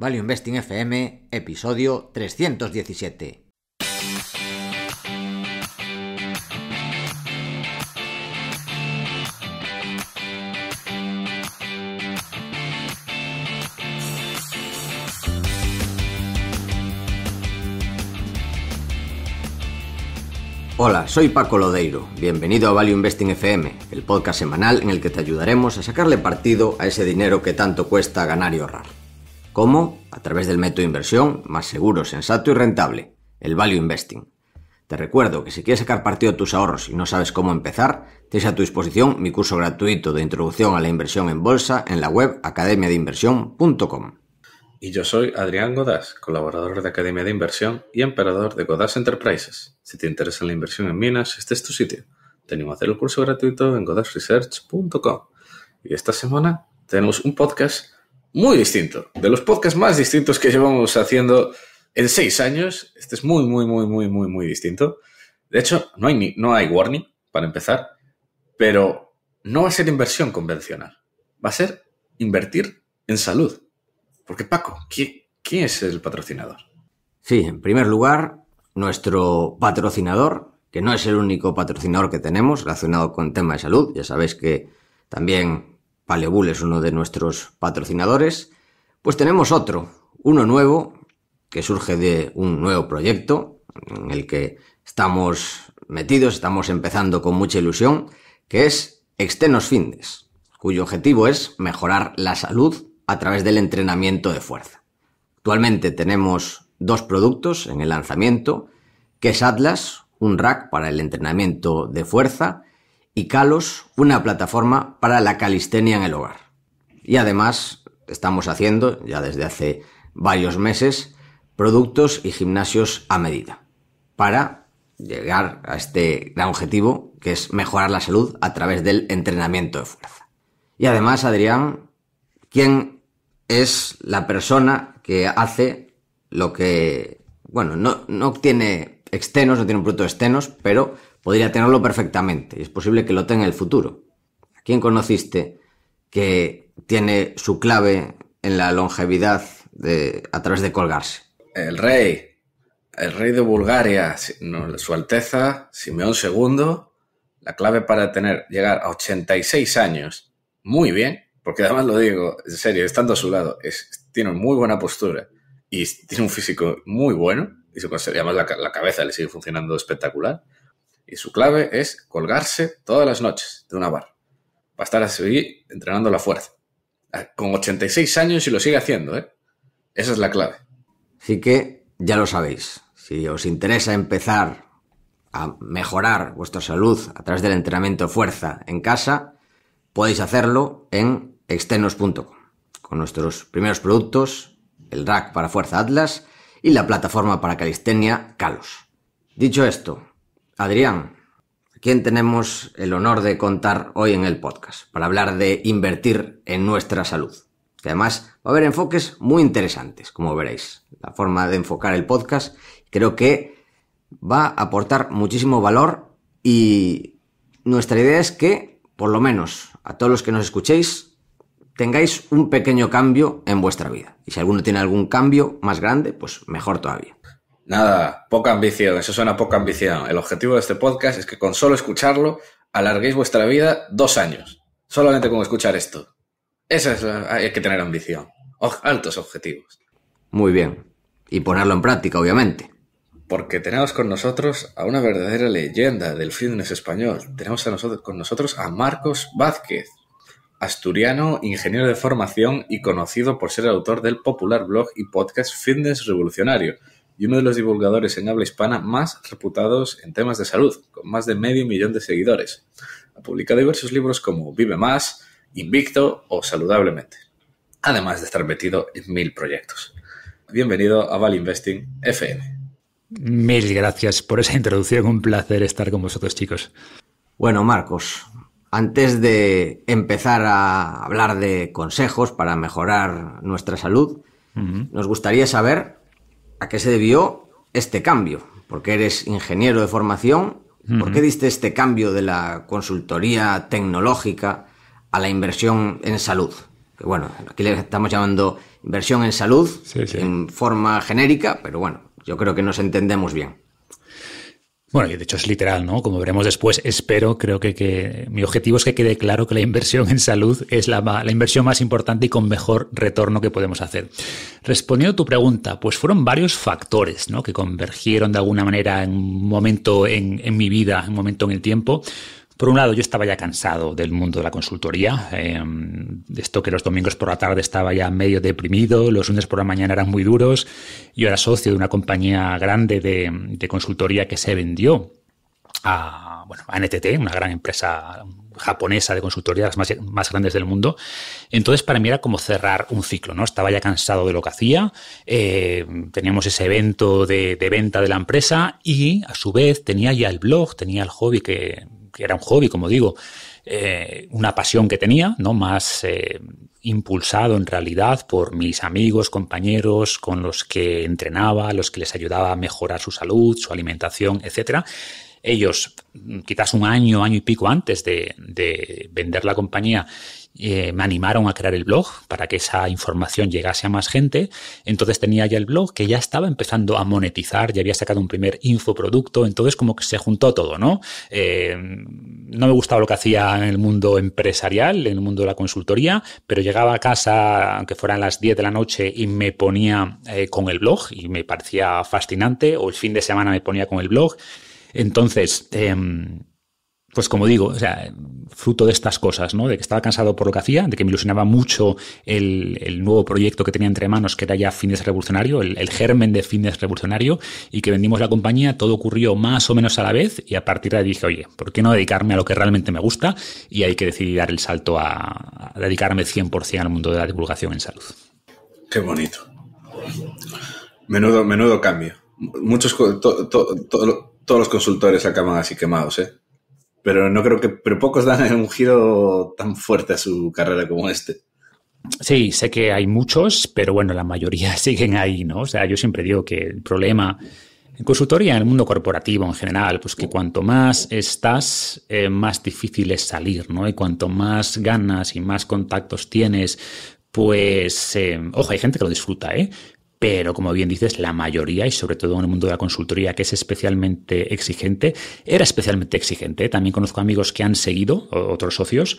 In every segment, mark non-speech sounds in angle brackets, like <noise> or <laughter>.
Value Investing FM, episodio 317. Hola, soy Paco Lodeiro. Bienvenido a Value Investing FM, el podcast semanal en el que te ayudaremos a sacarle partido a ese dinero que tanto cuesta ganar y ahorrar. ¿Cómo? A través del método de inversión más seguro, sensato y rentable, el Value Investing. Te recuerdo que si quieres sacar partido de tus ahorros y no sabes cómo empezar, tienes a tu disposición mi curso gratuito de introducción a la inversión en bolsa en la web academiadeinversión.com. Y yo soy Adrián Godás, colaborador de Academia de Inversión y emperador de Godás Enterprises. Si te interesa la inversión en minas, este es tu sitio. Tenemos hacer el curso gratuito en godasresearch.com. Y esta semana tenemos un podcast muy distinto, de los podcasts más distintos que llevamos haciendo en seis años. Este es muy, muy, muy, muy, muy, muy distinto. De hecho, no hay, ni, no hay warning, para empezar, pero no va a ser inversión convencional. Va a ser invertir en salud. Porque Paco, ¿quién, quién es el patrocinador? Sí, en primer lugar, nuestro patrocinador, que no es el único patrocinador que tenemos relacionado con tema de salud. Ya sabéis que también Paleobull es uno de nuestros patrocinadores, pues tenemos otro, uno nuevo, que surge de un nuevo proyecto en el que estamos metidos, estamos empezando con mucha ilusión, que es Extenos Findes, cuyo objetivo es mejorar la salud a través del entrenamiento de fuerza. Actualmente tenemos dos productos en el lanzamiento, que es Atlas, un rack para el entrenamiento de fuerza, y Calos, una plataforma para la calistenia en el hogar. Y además estamos haciendo, ya desde hace varios meses, productos y gimnasios a medida, para llegar a este gran objetivo, que es mejorar la salud a través del entrenamiento de fuerza. Y además, Adrián, ¿quién es la persona que hace lo que, bueno, no, no tiene extenos, no tiene un producto extenos pero podría tenerlo perfectamente y es posible que lo tenga en el futuro. ¿A quién conociste que tiene su clave en la longevidad de, a través de colgarse? El rey, el rey de Bulgaria, su Alteza Simeón II, la clave para tener, llegar a 86 años, muy bien, porque además lo digo, en serio, estando a su lado, es, tiene muy buena postura y tiene un físico muy bueno, y además la cabeza le sigue funcionando espectacular. Y su clave es colgarse todas las noches de una barra. para a estar entrenando la fuerza. Ah, con 86 años y lo sigue haciendo, ¿eh? Esa es la clave. Así que ya lo sabéis. Si os interesa empezar a mejorar vuestra salud a través del entrenamiento de fuerza en casa, podéis hacerlo en externos.com, con nuestros primeros productos, el rack para fuerza Atlas y la plataforma para calistenia Calos... Dicho esto, Adrián, ¿a quién tenemos el honor de contar hoy en el podcast para hablar de invertir en nuestra salud? Que además va a haber enfoques muy interesantes, como veréis. La forma de enfocar el podcast creo que va a aportar muchísimo valor y nuestra idea es que, por lo menos, a todos los que nos escuchéis, tengáis un pequeño cambio en vuestra vida. Y si alguno tiene algún cambio más grande, pues mejor todavía. Nada, poca ambición, eso suena poca ambición. El objetivo de este podcast es que con solo escucharlo alarguéis vuestra vida dos años, solamente con escuchar esto. Eso es, hay que tener ambición, altos objetivos. Muy bien, y ponerlo en práctica, obviamente. Porque tenemos con nosotros a una verdadera leyenda del fitness español. Tenemos con nosotros a Marcos Vázquez, asturiano, ingeniero de formación y conocido por ser el autor del popular blog y podcast Fitness Revolucionario y uno de los divulgadores en habla hispana más reputados en temas de salud, con más de medio millón de seguidores. Ha publicado diversos libros como Vive más, Invicto o Saludablemente, además de estar metido en mil proyectos. Bienvenido a Val Investing FM. Mil gracias por esa introducción, un placer estar con vosotros chicos. Bueno, Marcos, antes de empezar a hablar de consejos para mejorar nuestra salud, nos gustaría saber ¿A qué se debió este cambio? Porque eres ingeniero de formación. ¿Por qué diste este cambio de la consultoría tecnológica a la inversión en salud? bueno, aquí le estamos llamando inversión en salud en forma genérica, pero bueno, yo creo que nos entendemos bien. Bueno, y de hecho es literal, ¿no? Como veremos después, espero, creo que, mi objetivo es que quede claro que la inversión en salud es la, la inversión más importante y con mejor retorno que podemos hacer. Respondiendo a tu pregunta, pues fueron varios factores, ¿no? Que convergieron de alguna manera en un momento en, en mi vida, en un momento en el tiempo. Por un lado, yo estaba ya cansado del mundo de la consultoría, em, de esto que los domingos por la tarde estaba ya medio deprimido, los lunes por la mañana eran muy duros, yo era socio de una compañía grande de, consultoría que se vendió a, NTT, una gran empresa japonesa de consultoría, las más, grandes del mundo. Entonces, para mí era como cerrar un ciclo, ¿no? Estaba ya cansado de lo que hacía, em, teníamos ese evento de, de, venta de la empresa y, a su vez, tenía ya el blog, tenía el hobby que, que era un hobby, como digo, eh, una pasión que tenía, ¿no? Más eh, impulsado en realidad por mis amigos, compañeros con los que entrenaba, los que les ayudaba a mejorar su salud, su alimentación, etcétera ellos, quizás un año, año y pico antes de, vender la compañía, eh, me animaron a crear el blog para que esa información llegase a más gente. Entonces tenía ya el blog que ya estaba empezando a monetizar, ya había sacado un primer infoproducto, entonces como que se juntó todo, ¿no? Eh, no me gustaba lo que hacía en el mundo empresarial, en el mundo de la consultoría, pero llegaba a casa, aunque fueran las 10 de la noche, y me ponía eh, con el blog y me parecía fascinante, o el fin de semana me ponía con el blog. Entonces, em, pues como digo, sea, fruto de estas cosas, ¿no? De que estaba cansado por lo que hacía, de que me ilusionaba mucho el, nuevo proyecto que tenía entre manos, que era ya Fines Revolucionario, el, germen de Fines Revolucionario, y que vendimos la compañía, todo ocurrió más o menos a la vez, y a partir de ahí dije, oye, ¿por qué no dedicarme a lo que realmente me gusta? Y hay que decidir dar el salto a, dedicarme 100% al mundo de la divulgación en salud. Qué bonito. Menudo, menudo cambio. Muchos, todos los consultores acaban así quemados, ¿eh? pero no creo que, pero pocos dan un giro tan fuerte a su carrera como este. Sí, sé que hay muchos, pero bueno, la mayoría <laughs> siguen ahí, ¿no? O sea, yo siempre digo que el problema en consultoría, en el mundo corporativo en general, pues que cuanto más estás, eh, más difícil es salir, ¿no? Y cuanto más ganas y más contactos tienes, pues, eh, ojo, hay gente que lo disfruta, ¿eh? pero como bien dices, la mayoría, y sobre todo en el mundo de la consultoría, que es especialmente exigente, era especialmente exigente. También conozco amigos que han seguido, otros socios,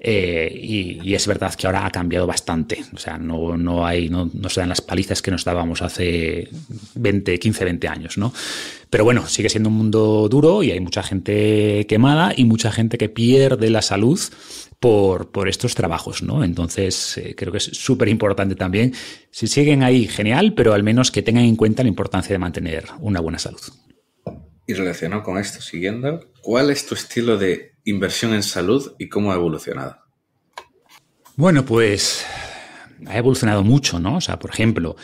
eh, y, es verdad que ahora ha cambiado bastante. O sea, no, hay, no, no, se dan las palizas que nos dábamos hace 20, 15, 20 años, ¿no? Pero bueno, sigue siendo un mundo duro y hay mucha gente quemada y mucha gente que pierde la salud por, estos trabajos, ¿no? Entonces, eh, creo que es súper importante también. Si siguen ahí, genial, pero al menos que tengan en cuenta la importancia de mantener una buena salud. Y relacionado con esto, siguiendo, ¿cuál es tu estilo de inversión en salud y cómo ha evolucionado? Bueno, pues ha evolucionado mucho, ¿no? O sea, por ejemplo,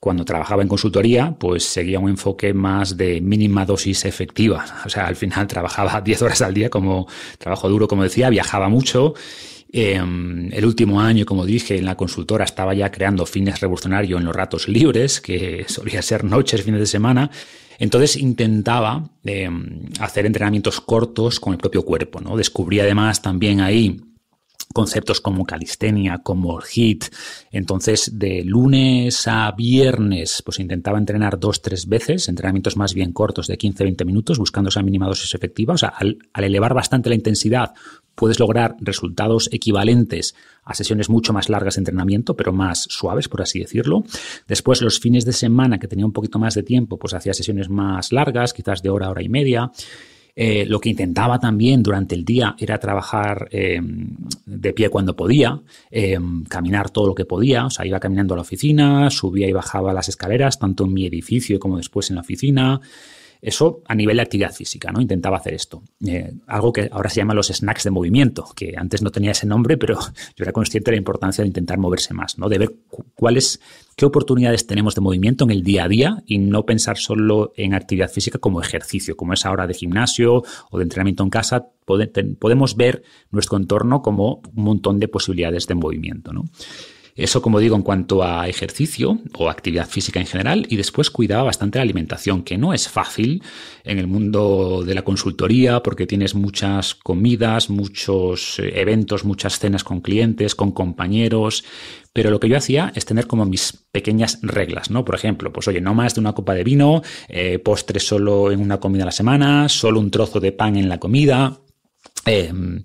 cuando trabajaba en consultoría, pues seguía un enfoque más de mínima dosis efectiva. <laughs> O sea, al final <laughs> trabajaba 10 horas al día como trabajo duro, como decía, viajaba mucho. Em, el último año, como dije, en la consultora estaba ya creando fines revolucionarios en los ratos libres, que <laughs> solía ser noches, fines de semana. Entonces intentaba em, hacer entrenamientos cortos con el propio cuerpo, ¿no? Descubrí además también ahí conceptos como calistenia, como hit Entonces, de lunes a viernes, pues intentaba entrenar dos, tres veces, entrenamientos más bien cortos de 15, 20 minutos, buscando esa mínima dosis efectiva. O sea, al, elevar bastante la intensidad, puedes lograr resultados equivalentes a sesiones mucho más largas de entrenamiento, pero más suaves, por así decirlo. Después, los fines de semana, que tenía un poquito más de tiempo, pues hacía sesiones más largas, quizás de hora, hora y media. Eh, lo que intentaba también durante el día era trabajar eh, de pie cuando podía, eh, caminar todo lo que podía, o sea, iba caminando a la oficina, subía y bajaba las escaleras, tanto en mi edificio como después en la oficina. Eso a nivel de actividad física, ¿no? Intentaba hacer esto. Eh, algo que ahora se llama los snacks de movimiento, que antes no tenía ese nombre, pero <laughs> yo era consciente de la importancia de intentar moverse más, ¿no? De ver cuáles, qué oportunidades tenemos de movimiento en el día a día y no pensar solo en actividad física como ejercicio, como esa hora de gimnasio o de entrenamiento en casa. podemos ver nuestro entorno como un montón de posibilidades de movimiento, ¿no? Eso, como digo, en cuanto a ejercicio o actividad física en general, y después cuidaba bastante la alimentación, que no es fácil en el mundo de la consultoría porque tienes muchas comidas, muchos eh, eventos, muchas cenas con clientes, con compañeros, pero lo que yo hacía es tener como mis pequeñas reglas, ¿no? Por ejemplo, pues oye, no más de una copa de vino, eh, postre solo en una comida a la semana, solo un trozo de pan en la comida. Em,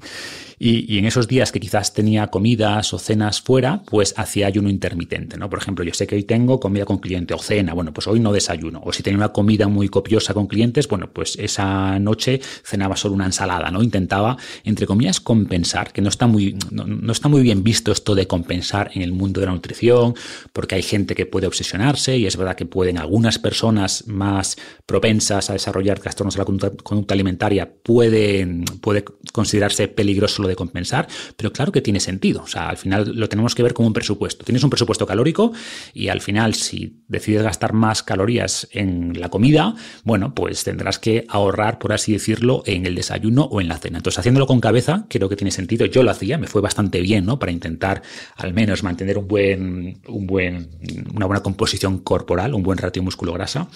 y, en esos días que quizás tenía comidas o cenas fuera, pues hacía ayuno intermitente, ¿no? Por ejemplo, yo sé que hoy tengo comida con cliente o cena, bueno, pues hoy no desayuno. O si tenía una comida muy copiosa con clientes, bueno, pues esa noche cenaba solo una ensalada, ¿no? Intentaba, entre comillas, compensar, que no está muy, no, está muy bien visto esto de compensar en el mundo de la nutrición, porque hay gente que puede obsesionarse y es verdad que pueden algunas personas más propensas a desarrollar trastornos de la conducta, alimentaria, pueden, puede considerarse peligroso lo compensar, pero claro que tiene sentido. O sea, al final lo tenemos que ver como un presupuesto. Tienes un presupuesto calórico y al final si decides gastar más calorías en la comida, bueno, pues tendrás que ahorrar, por así decirlo, en el desayuno o en la cena. Entonces, haciéndolo con cabeza, creo que tiene sentido. Yo lo hacía, me fue bastante bien, ¿no? Para intentar al menos mantener un buen, un buen, una buena composición corporal, un buen ratio músculo-grasa.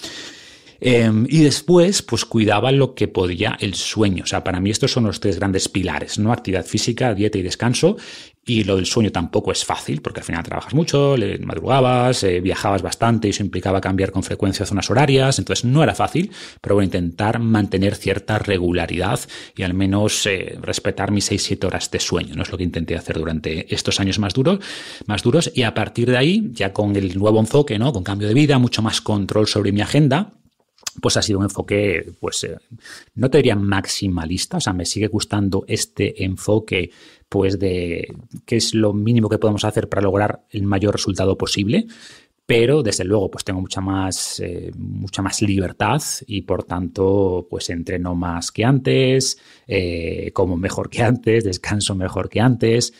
Em, y después, pues cuidaba lo que podía el sueño. O sea, para mí estos son los tres grandes pilares, ¿no? Actividad física, dieta y descanso. Y lo del sueño tampoco es fácil, porque al final trabajas mucho, madrugabas, eh, viajabas bastante y eso implicaba cambiar con frecuencia zonas horarias, entonces no era fácil, pero bueno, intentar mantener cierta regularidad y al menos eh, respetar mis 6-7 horas de sueño, no es lo que intenté hacer durante estos años más duros, más duros y a partir de ahí, ya con el nuevo enfoque, ¿no? con cambio de vida, mucho más control sobre mi agenda, pues ha sido un enfoque, pues eh, no te diría maximalista, o sea, me sigue gustando este enfoque, pues de qué es lo mínimo que podemos hacer para lograr el mayor resultado posible, pero desde luego, pues tengo mucha más, eh, mucha más libertad y por tanto, pues entreno más que antes, eh, como mejor que antes, <laughs> descanso mejor que antes.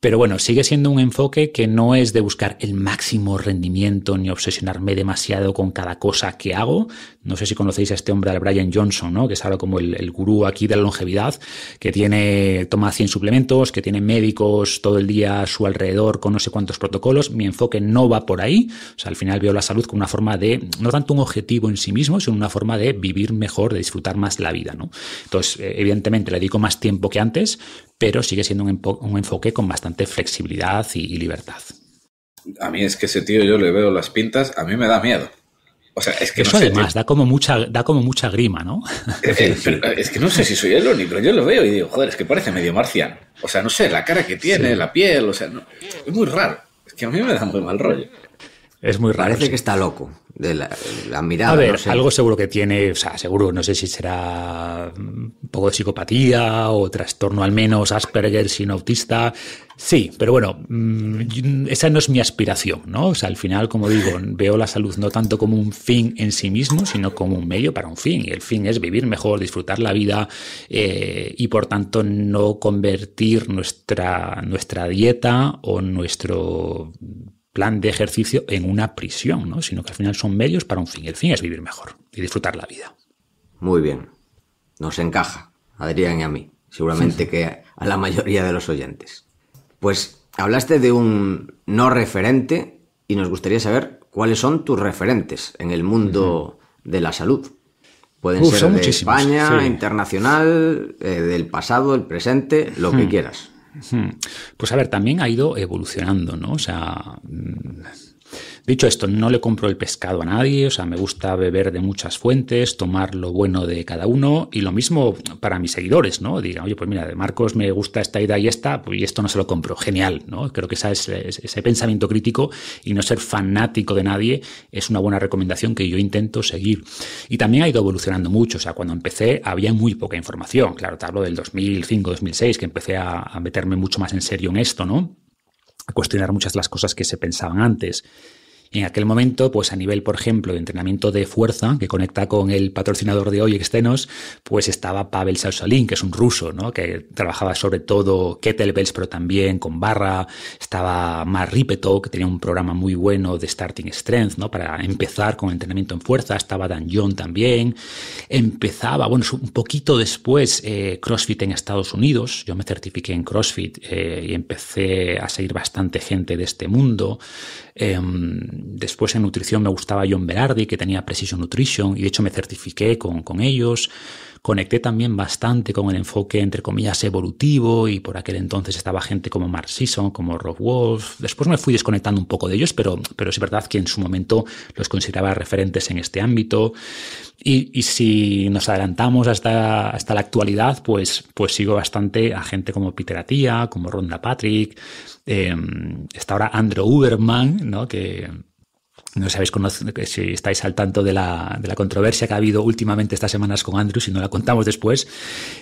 Pero bueno, sigue siendo un enfoque que no es de buscar el máximo rendimiento ni obsesionarme demasiado con cada cosa que hago. No sé si conocéis a este hombre, al Brian Johnson, ¿no? que es ahora como el, gurú aquí de la longevidad, que tiene, toma 100 suplementos, que tiene médicos todo el día a su alrededor con no sé cuántos protocolos. Mi enfoque no va por ahí. O sea, al final veo la salud como una forma de, no tanto un objetivo en sí mismo, sino una forma de vivir mejor, de disfrutar más la vida. ¿no? Entonces, eh, evidentemente, le dedico más tiempo que antes, pero sigue siendo un, enfoque con bastante flexibilidad y, libertad. A mí es que ese tío yo le veo las pintas, a mí me da miedo. O sea, es que no sé, además da como mucha da como mucha grima, ¿no? <laughs> Eh, eh, eh, es que no sé si soy el único, ni, pero yo lo veo y digo, joder, es que parece medio marciano. O sea, no sé, la cara que tiene, la piel, o sea, es muy raro. Es que a mí me da muy mal rollo. Es muy raro. Parece que está loco de la, mirada. A ver, algo seguro que tiene, o sea, seguro, no sé si será un poco de psicopatía o trastorno al menos, Asperger sin autista. Sí, pero bueno, mm, esa no es mi aspiración, ¿no? O sea, al final, como digo, veo la salud no tanto como un fin en sí mismo, sino como un medio para un fin. Y el fin es vivir mejor, disfrutar la vida eh, y por tanto no convertir nuestra, nuestra dieta o nuestro plan de ejercicio en una prisión, ¿no? sino que al final son medios para un fin. El fin es vivir mejor y disfrutar la vida. Muy bien. Nos encaja, Adrián y a mí. Seguramente que a la mayoría de los oyentes. Pues hablaste de un no referente y nos gustaría saber cuáles son tus referentes en el mundo de la salud. Pueden ser de España, internacional, eh, del pasado, el presente, lo que hmm. quieras. Hmm. Pues a ver, también ha ido evolucionando, ¿no? O sea, mm, Dicho esto, no le compro el pescado a nadie, o sea, me gusta beber de muchas fuentes, tomar lo bueno de cada uno y lo mismo para mis seguidores, ¿no? Digan, oye, pues mira, de Marcos me gusta esta idea y esta, pues, y esto no se lo compro. Genial, ¿no? Creo que ese pensamiento crítico y no ser fanático de nadie es una buena recomendación que yo intento seguir. Y también ha ido evolucionando mucho, o sea, cuando empecé había muy poca información, claro, te hablo del 2005, 2006, que empecé a meterme mucho más en serio en esto, ¿no? cuestionar muchas de las cosas que se pensaban antes. En aquel momento, pues a nivel, por ejemplo, de entrenamiento de fuerza, que conecta con el patrocinador de hoy Extenos, pues estaba Pavel Salsalin que es un ruso, ¿no? Que trabajaba sobre todo kettlebells, pero también con barra. Estaba Mar que tenía un programa muy bueno de Starting Strength, ¿no? Para empezar con entrenamiento en fuerza. Estaba Dan John también. Empezaba, bueno, un poquito después, eh, CrossFit en Estados Unidos. Yo me certifiqué en CrossFit eh, y empecé a seguir bastante gente de este mundo. Em, después en nutrición me gustaba John Berardi, que tenía Precision Nutrition, y de hecho me certifiqué con, ellos. Conecté también bastante con el enfoque, entre comillas, evolutivo, y por aquel entonces estaba gente como Mark Sison, como Rob Wolf. Después me fui desconectando un poco de ellos, pero, pero es verdad que en su momento los consideraba referentes en este ámbito. Y, si nos adelantamos hasta, hasta la actualidad, pues, pues sigo bastante a gente como Peter Atia como Ronda Patrick, em, está ahora Andrew Uberman, ¿no? que no sabéis si estáis al tanto de la, de la, controversia que ha habido últimamente estas semanas con Andrew, si no la contamos después.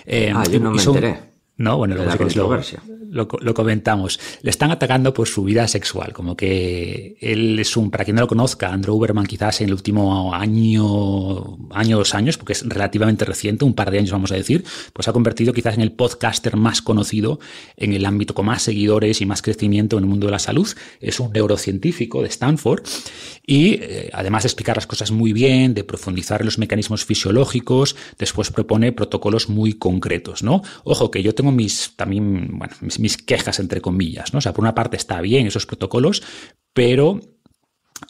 Eh, ah, yo no me enteré. No, bueno, la controversia lo, comentamos. Le están atacando por su vida sexual, como que él es un, para quien no lo conozca, Andrew Uberman quizás en el último año, año, dos años, porque es relativamente reciente, un par de años vamos a decir, pues ha convertido quizás en el podcaster más conocido en el ámbito con más seguidores y más crecimiento en el mundo de la salud. Es un neurocientífico de Stanford y eh, además de explicar las cosas muy bien, de profundizar en los mecanismos fisiológicos, después propone protocolos muy concretos, ¿no? Ojo, que yo tengo mis, también, mis mis, quejas, entre comillas. ¿no? O sea, por una parte está bien esos protocolos, pero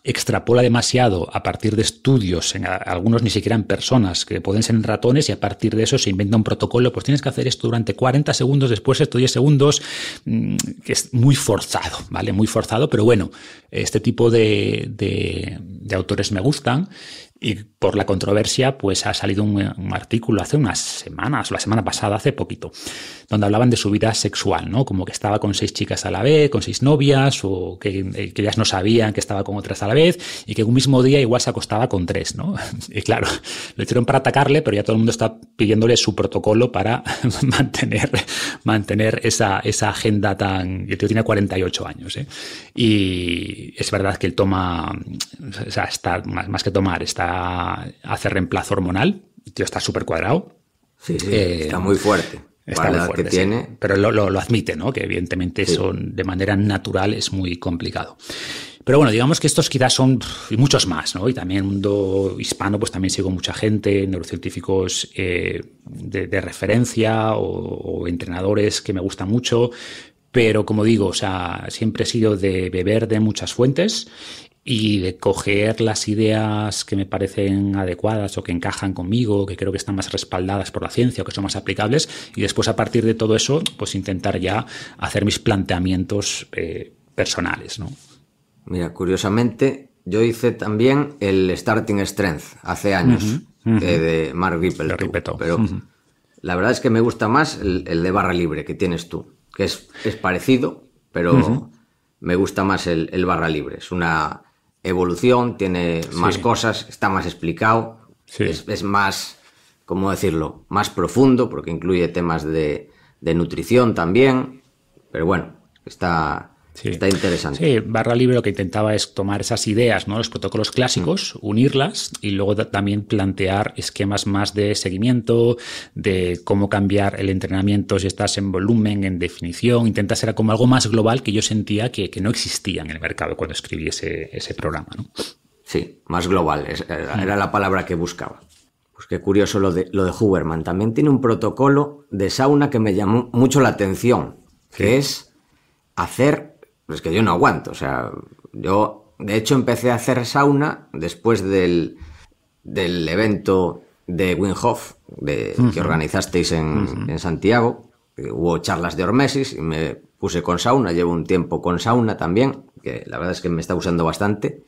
extrapola demasiado a partir de estudios, en algunos ni siquiera en personas, que pueden ser ratones, y a partir de eso se inventa un protocolo, pues tienes que hacer esto durante 40 segundos, después esto 10 segundos, mm, que es muy forzado, ¿vale? Muy forzado, pero bueno, este tipo de, de, de autores me gustan y por la controversia, pues ha salido un, artículo hace unas semanas, o la semana pasada, hace poquito, donde hablaban de su vida sexual, ¿no? Como que estaba con seis chicas a la vez, con seis novias, o que, eh, que ellas no sabían que estaba con otras a la vez, y que un mismo día igual se acostaba con tres, ¿no? <laughs> Y claro, lo hicieron para atacarle, pero ya todo el mundo está pidiéndole su protocolo para <laughs> mantener, mantener esa, esa agenda tan. El tío tiene 48 años, ¿eh? Y es verdad que él toma. O sea, está, más que tomar, está hacer reemplazo hormonal. El tío está súper cuadrado. Eh, está muy fuerte. Está muy fuerte. Que tiene. Pero lo, admite, ¿no? Que evidentemente son de manera natural es muy complicado. Pero bueno, digamos que estos quizás son y muchos más, ¿no? Y también el mundo hispano, pues también sigo mucha gente, neurocientíficos eh, de, referencia o, entrenadores que me gustan mucho. Pero como digo, o sea, siempre he sido de beber de muchas fuentes y de coger las ideas que me parecen adecuadas o que encajan conmigo, que creo que están más respaldadas por la ciencia o que son más aplicables, y después a partir de todo eso, pues intentar ya hacer mis planteamientos eh, personales, ¿no? Mira, curiosamente, yo hice también el Starting Strength hace años, eh, de Mark pero la verdad es que me gusta más el, de barra libre que tienes tú, que es, parecido, pero... Me gusta más el, el barra libre. Es una, evolución, tiene más cosas, está más explicado, es, es, más, ¿cómo decirlo?, más profundo porque incluye temas de, de nutrición también, pero bueno, está, Está interesante. Sí, Barra Libre lo que intentaba es tomar esas ideas, ¿no? los protocolos clásicos, mm. unirlas y luego también plantear esquemas más de seguimiento, de cómo cambiar el entrenamiento si estás en volumen, en definición. Intenta ser como algo más global que yo sentía que, no existía en el mercado cuando escribí ese, programa. ¿no? Sí, más global, mm. era la palabra que buscaba. Pues qué curioso lo de, lo de Huberman. También tiene un protocolo de sauna que me llamó mucho la atención, que es hacer pues es que yo no aguanto, o sea, yo de hecho empecé a hacer sauna después del, evento de Winhof de, que organizasteis en, Santiago. Hubo charlas de hormesis y me puse con sauna, llevo un tiempo con sauna también, que la verdad es que me está usando bastante.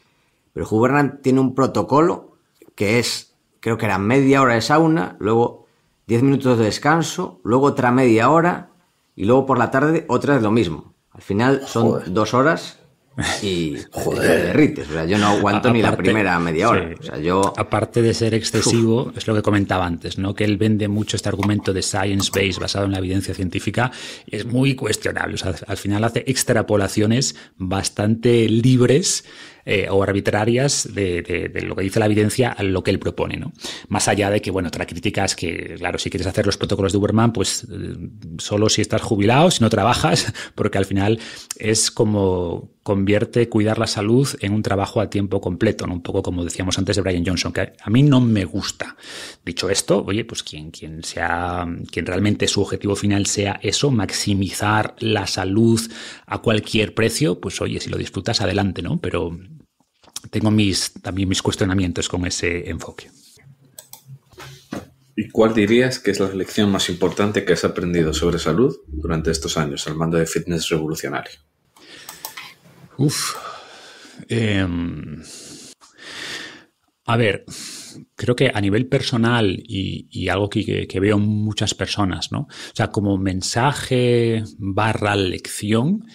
Pero Hubernant tiene un protocolo que es, creo que era media hora de sauna, luego 10 minutos de descanso, luego otra media hora y luego por la tarde otra vez lo mismo. Al final son dos horas y <laughs> Joder. derrites. O sea, yo no aguanto ni la primera media hora. O sea, yo... Aparte de ser excesivo, es lo que comentaba antes, ¿no? Que él vende mucho este argumento de science base basado en la evidencia científica. Es muy cuestionable. O sea, al final hace extrapolaciones bastante libres eh, o arbitrarias de, lo que dice la evidencia a lo que él propone. ¿no? Más allá de que, bueno, otra crítica es que, claro, si quieres hacer los protocolos de Uberman, pues eh, solo si estás jubilado, si no trabajas, <laughs> porque al final es como convierte cuidar la salud en un trabajo a tiempo completo, ¿no? un poco como decíamos antes de Brian Johnson, que a mí no me gusta. Dicho esto, oye, pues quien, quien, sea, quien realmente su objetivo final sea eso, maximizar la salud a cualquier precio, pues oye, si lo disfrutas, adelante, ¿no? Pero tengo mis, también mis cuestionamientos con ese enfoque. ¿Y cuál dirías que es la lección más importante que has aprendido sobre salud durante estos años al mando de Fitness Revolucionario? Uf. Em, a ver, creo que a nivel personal y, algo que, veo muchas personas, ¿no? O sea, como mensaje barra lección,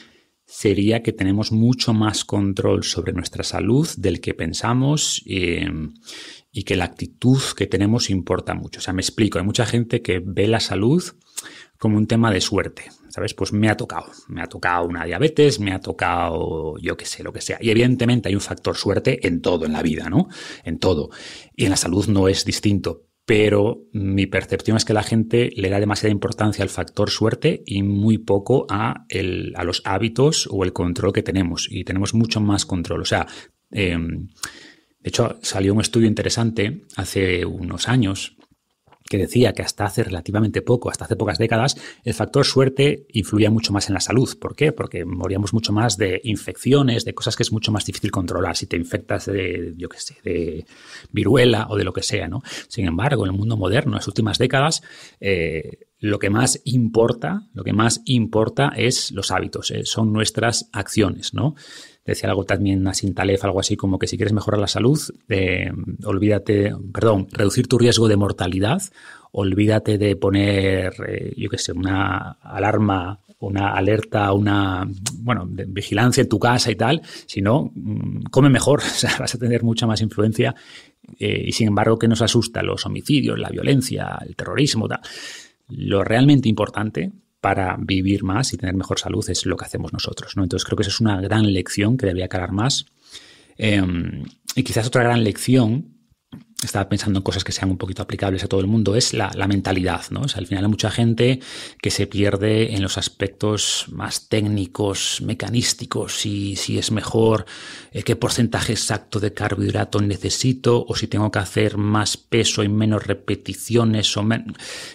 sería que tenemos mucho más control sobre nuestra salud del que pensamos eh, y que la actitud que tenemos importa mucho. O sea, me explico, hay mucha gente que ve la salud como un tema de suerte, ¿sabes? Pues me ha tocado, me ha tocado una diabetes, me ha tocado yo qué sé, lo que sea. Y evidentemente hay un factor suerte en todo en la vida, ¿no? En todo. Y en la salud no es distinto, pero mi percepción es que la gente le da demasiada importancia al factor suerte y muy poco a, los hábitos o el control que tenemos. Y tenemos mucho más control. O sea, em, de hecho, salió un estudio interesante hace unos años que decía que hasta hace relativamente poco, hasta hace pocas décadas, el factor suerte influía mucho más en la salud. ¿Por qué? Porque moríamos mucho más de infecciones, de cosas que es mucho más difícil controlar, si te infectas de, yo qué sé, de viruela o de lo que sea, ¿no? Sin embargo, en el mundo moderno, en las últimas décadas, eh, lo que más importa, lo que más importa es los hábitos, eh, son nuestras acciones, ¿no? decía algo también a Sintalef algo así como que si quieres mejorar la salud, eh, olvídate, perdón, reducir tu riesgo de mortalidad, olvídate de poner, eh, yo qué sé, una alarma, una alerta, una, bueno, vigilancia en tu casa y tal, sino mm, come mejor, <laughs> vas a tener mucha más influencia eh, y sin embargo, ¿qué nos asusta? Los homicidios, la violencia, el terrorismo, tal. Lo realmente importante para vivir más y tener mejor salud es lo que hacemos nosotros. ¿no? Entonces creo que esa es una gran lección que debería calar más. Em, y quizás otra gran lección estaba pensando en cosas que sean un poquito aplicables a todo el mundo, es la, mentalidad, ¿no? al final hay mucha gente que se pierde en los aspectos más técnicos, mecanísticos, y si es mejor, eh, qué porcentaje exacto de carbohidrato necesito, o si tengo que hacer más peso y menos repeticiones, o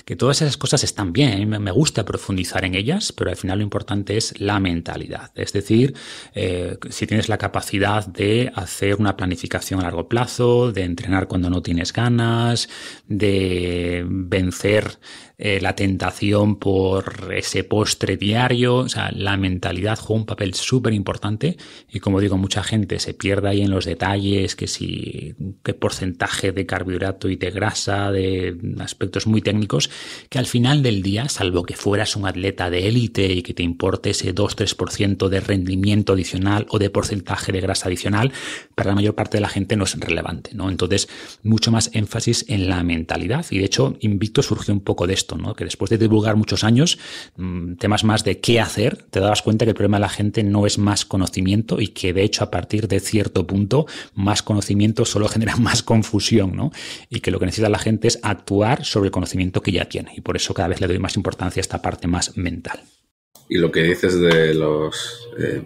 que todas esas cosas están bien, me gusta profundizar en ellas, pero al final lo importante es la mentalidad, es decir, eh, si tienes la capacidad de hacer una planificación a largo plazo, de entrenar cuando no tienes ganas, de vencer eh, la tentación por ese postre diario. O sea, la mentalidad juega un papel súper importante y como digo, mucha gente se pierde ahí en los detalles, que si, qué porcentaje de carbohidrato y de grasa, de aspectos muy técnicos, que al final del día, salvo que fueras un atleta de élite y que te importe ese 2-3% de rendimiento adicional o de porcentaje de grasa adicional, para la mayor parte de la gente no es relevante, ¿no? Entonces, mucho más énfasis en la mentalidad. Y de hecho, Invicto surgió un poco de esto, ¿no? que después de divulgar muchos años mm, temas más de qué hacer, te dabas cuenta que el problema de la gente no es más conocimiento y que de hecho a partir de cierto punto más conocimiento solo <laughs> genera más confusión ¿no? y que lo que necesita la gente es actuar sobre el conocimiento que ya tiene. Y por eso cada vez le doy más importancia a esta parte más mental. Y lo que dices de los eh,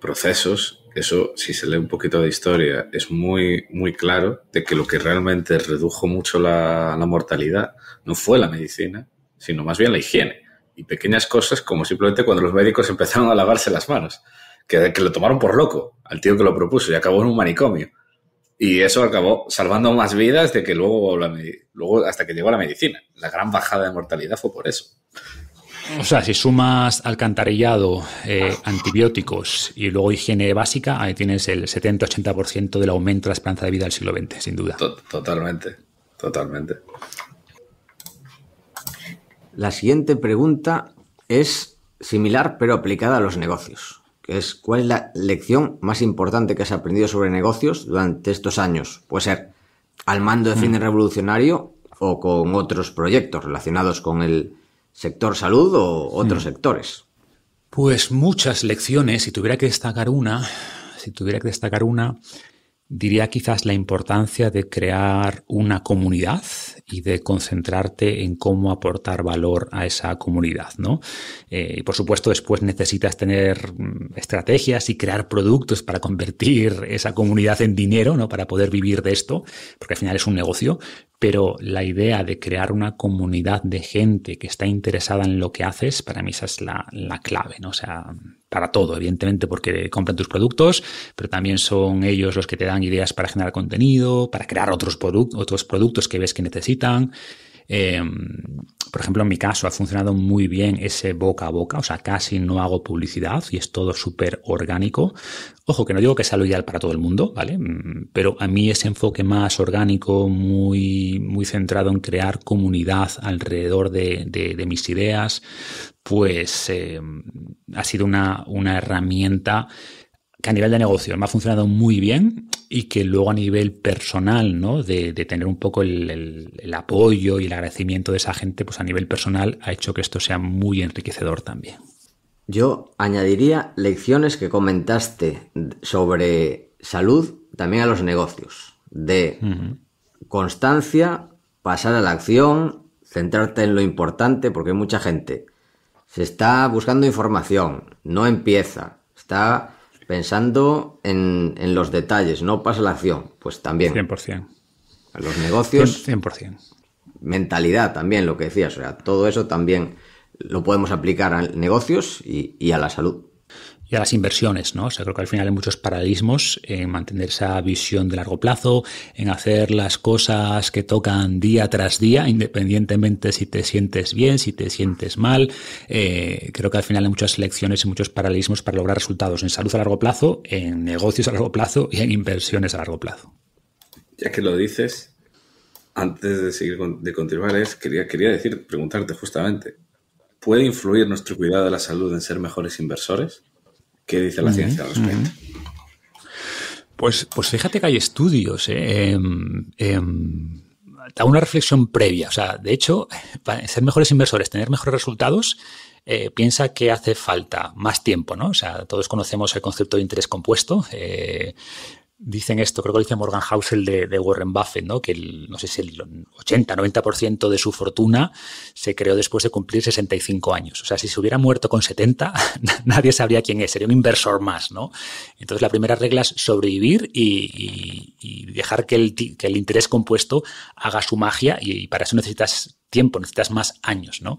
procesos eso, si se lee un poquito de historia, es muy, muy claro de que lo que realmente redujo mucho la, mortalidad no fue la medicina, sino más bien la higiene. Y pequeñas cosas como simplemente cuando los médicos <laughs> empezaron a lavarse las manos, que, que lo tomaron por loco al tío que lo propuso y acabó en un manicomio. Y eso acabó salvando más vidas de que luego, luego hasta que llegó la medicina. La gran bajada de mortalidad fue por eso. O sea, si sumas alcantarillado, eh, antibióticos y luego higiene básica, ahí tienes el 70-80% del aumento de la esperanza de vida del siglo XX, sin duda. Totalmente, totalmente. La siguiente pregunta es similar pero aplicada a los negocios, que es ¿cuál es la lección más importante que has aprendido sobre negocios durante estos años? Puede ser al mando de fines mm. revolucionario o con otros proyectos relacionados con el sector salud o otros hmm. sectores? Pues muchas lecciones. Si tuviera que destacar una, si tuviera que destacar una, diría quizás la importancia de crear una comunidad y de concentrarte en cómo aportar valor a esa comunidad, ¿no? Eh, y por supuesto, después necesitas tener mm, estrategias y crear productos para convertir esa comunidad en dinero, ¿no? Para poder vivir de esto, porque al final es un negocio, pero la idea de crear una comunidad de gente que está interesada en lo que haces, para mí esa es la, clave, ¿no? O sea, para todo, evidentemente, porque compran tus productos, pero también son ellos los que te dan ideas para generar contenido, para crear otros, otros productos que ves que necesitas Em, por ejemplo, en mi caso ha funcionado muy bien ese boca a boca, o sea, casi no hago publicidad y es todo súper orgánico. Ojo, que no digo que sea lo ideal para todo el mundo, ¿vale? Mm, pero a mí ese enfoque más orgánico, muy, muy centrado en crear comunidad alrededor de, mis ideas, pues em, ha sido una, una herramienta que a nivel de negocio me ha funcionado muy bien y que luego a nivel personal, ¿no? De, tener un poco el, apoyo y el agradecimiento de esa gente, pues a nivel personal ha hecho que esto sea muy enriquecedor también. Yo añadiría lecciones que comentaste sobre salud también a los negocios, de constancia, pasar a la acción, centrarte en lo importante, porque mucha gente se está buscando información, no empieza, está pensando en, en los detalles, no pasa la acción, pues también. 100%. Los negocios. 100%. Mentalidad también, lo que decías, o sea, todo eso también lo podemos aplicar a negocios y a la salud y a las inversiones, ¿no? O sea, creo que al final hay muchos paralelismos en mantener esa visión de largo plazo, en hacer las cosas que tocan día tras día, independientemente si te sientes bien, si te sientes mal. Eh, creo que al final hay muchas lecciones y muchos paralelismos para lograr resultados en salud a largo plazo, en negocios a largo plazo y en inversiones a largo plazo. Ya que lo dices, antes de seguir de continuar, es, quería, quería decir, preguntarte justamente, ¿puede influir nuestro cuidado de la salud en ser mejores inversores? ¿Qué dice la ciencia al respecto? pues, pues fíjate que hay estudios. Eh, da em, em, una reflexión previa. O sea, de hecho, para ser mejores inversores, tener mejores resultados, eh, piensa que hace falta más tiempo, ¿no? O sea, todos conocemos el concepto de interés compuesto. Eh, dicen esto, creo que lo dice Morgan Housel de, Warren Buffett, ¿no? que el, no sé si el 80-90% de su fortuna se creó después de cumplir 65 años. O sea, si se hubiera muerto con 70, <laughs> nadie sabría quién es, sería un inversor más. ¿no? Entonces, la primera regla es sobrevivir y, dejar que el, interés compuesto haga su magia y para eso necesitas tiempo, necesitas más años, ¿no?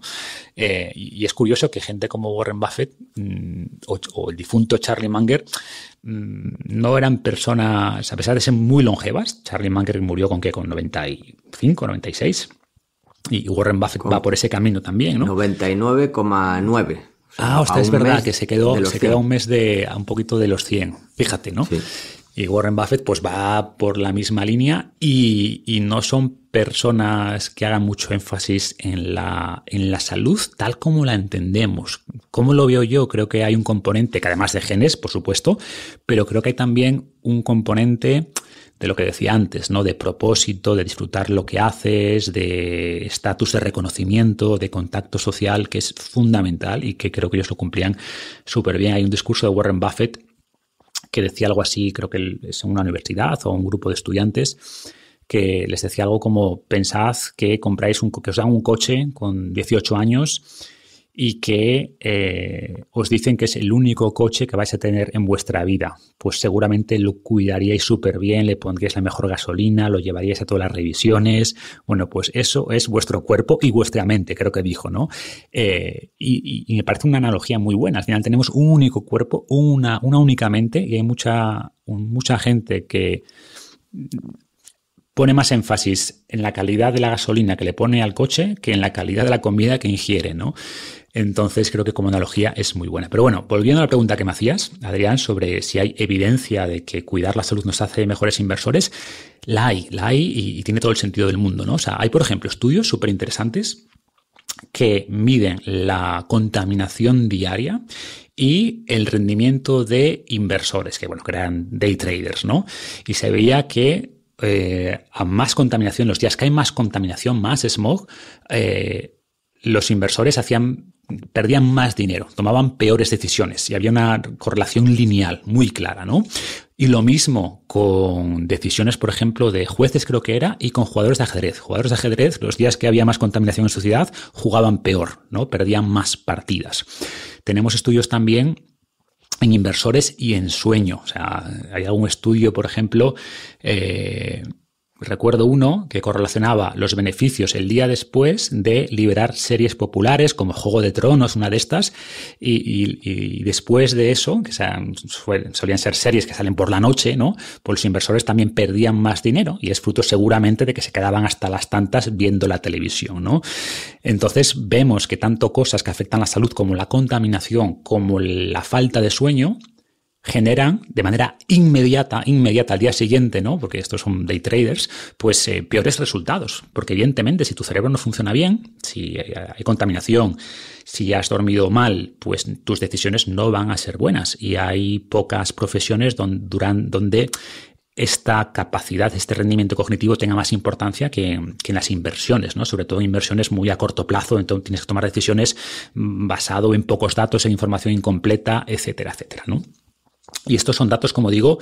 Eh, y es curioso que gente como Warren Buffett mm, o, el difunto Charlie Munger mm, no eran personas, a pesar de ser muy longevas, Charlie Munger murió con qué con 95, 96, y Warren Buffett va por ese camino también, ¿no? 99,9. Ah, es verdad que se quedó, se quedó un mes de a un poquito de los 100. Fíjate, ¿no? Sí. Y Warren Buffett pues va por la misma línea y, no son personas que hagan mucho énfasis en la, en la salud tal como la entendemos. Como lo veo yo, creo que hay un componente, que además de genes, por supuesto, pero creo que hay también un componente de lo que decía antes, ¿no? De propósito, de disfrutar lo que haces, de estatus de reconocimiento, de contacto social, que es fundamental y que creo que ellos lo cumplían súper bien. Hay un discurso de Warren Buffett que decía algo así, creo que es en una universidad o un grupo de estudiantes, que les decía algo como, pensad que compráis un, que os dan un coche con 18 años y que eh, os dicen que es el único coche que vais a tener en vuestra vida. Pues seguramente lo cuidaríais súper bien, le pondríais la mejor gasolina, lo llevaríais a todas las revisiones. Bueno, pues eso es vuestro cuerpo y vuestra mente, creo que dijo, ¿no? Eh, y, me parece una analogía muy buena. Al final tenemos un único cuerpo, una, una única mente, y hay mucha, mucha gente que pone más énfasis en la calidad de la gasolina que le pone al coche que en la calidad de la comida que ingiere, ¿no? Entonces creo que como analogía es muy buena. Pero bueno, volviendo a la pregunta que me hacías, Adrián, sobre si hay evidencia de que cuidar la salud nos hace mejores inversores, la hay, la hay y, tiene todo el sentido del mundo, ¿no? O sea, hay, por ejemplo, estudios súper interesantes que miden la contaminación diaria y el rendimiento de inversores, que bueno, que eran day traders, ¿no? Y se veía que eh, a más contaminación, los días que hay más contaminación, más smog, eh, los inversores hacían, perdían más dinero, tomaban peores decisiones y había una correlación lineal muy clara, ¿no? Y lo mismo con decisiones, por ejemplo, de jueces, creo que era, y con jugadores de ajedrez. Jugadores de ajedrez, los días que había más contaminación en su ciudad, jugaban peor, ¿no? Perdían más partidas. Tenemos estudios también en inversores y en sueño. O sea, hay algún estudio, por ejemplo, eh, Recuerdo uno que correlacionaba los beneficios el día después de liberar series populares como Juego de Tronos, una de estas, y, después de eso, que solían ser series que salen por la noche, ¿no? Pues los inversores también perdían más dinero y es fruto seguramente de que se quedaban hasta las tantas viendo la televisión, ¿no? Entonces vemos que tanto cosas que afectan la salud como la contaminación, como la falta de sueño, generan de manera inmediata, inmediata al día siguiente, ¿no? Porque estos son day traders, pues eh, peores resultados. Porque evidentemente, si tu cerebro no funciona bien, si eh, hay contaminación, si has dormido mal, pues tus decisiones no van a ser buenas. Y hay pocas profesiones donde, esta capacidad, este rendimiento cognitivo tenga más importancia que, que, en las inversiones, ¿no? Sobre todo inversiones muy a corto plazo, entonces tienes que tomar decisiones mm, basado en pocos datos, en información incompleta, etcétera, etcétera, ¿no? Y estos son datos, como digo,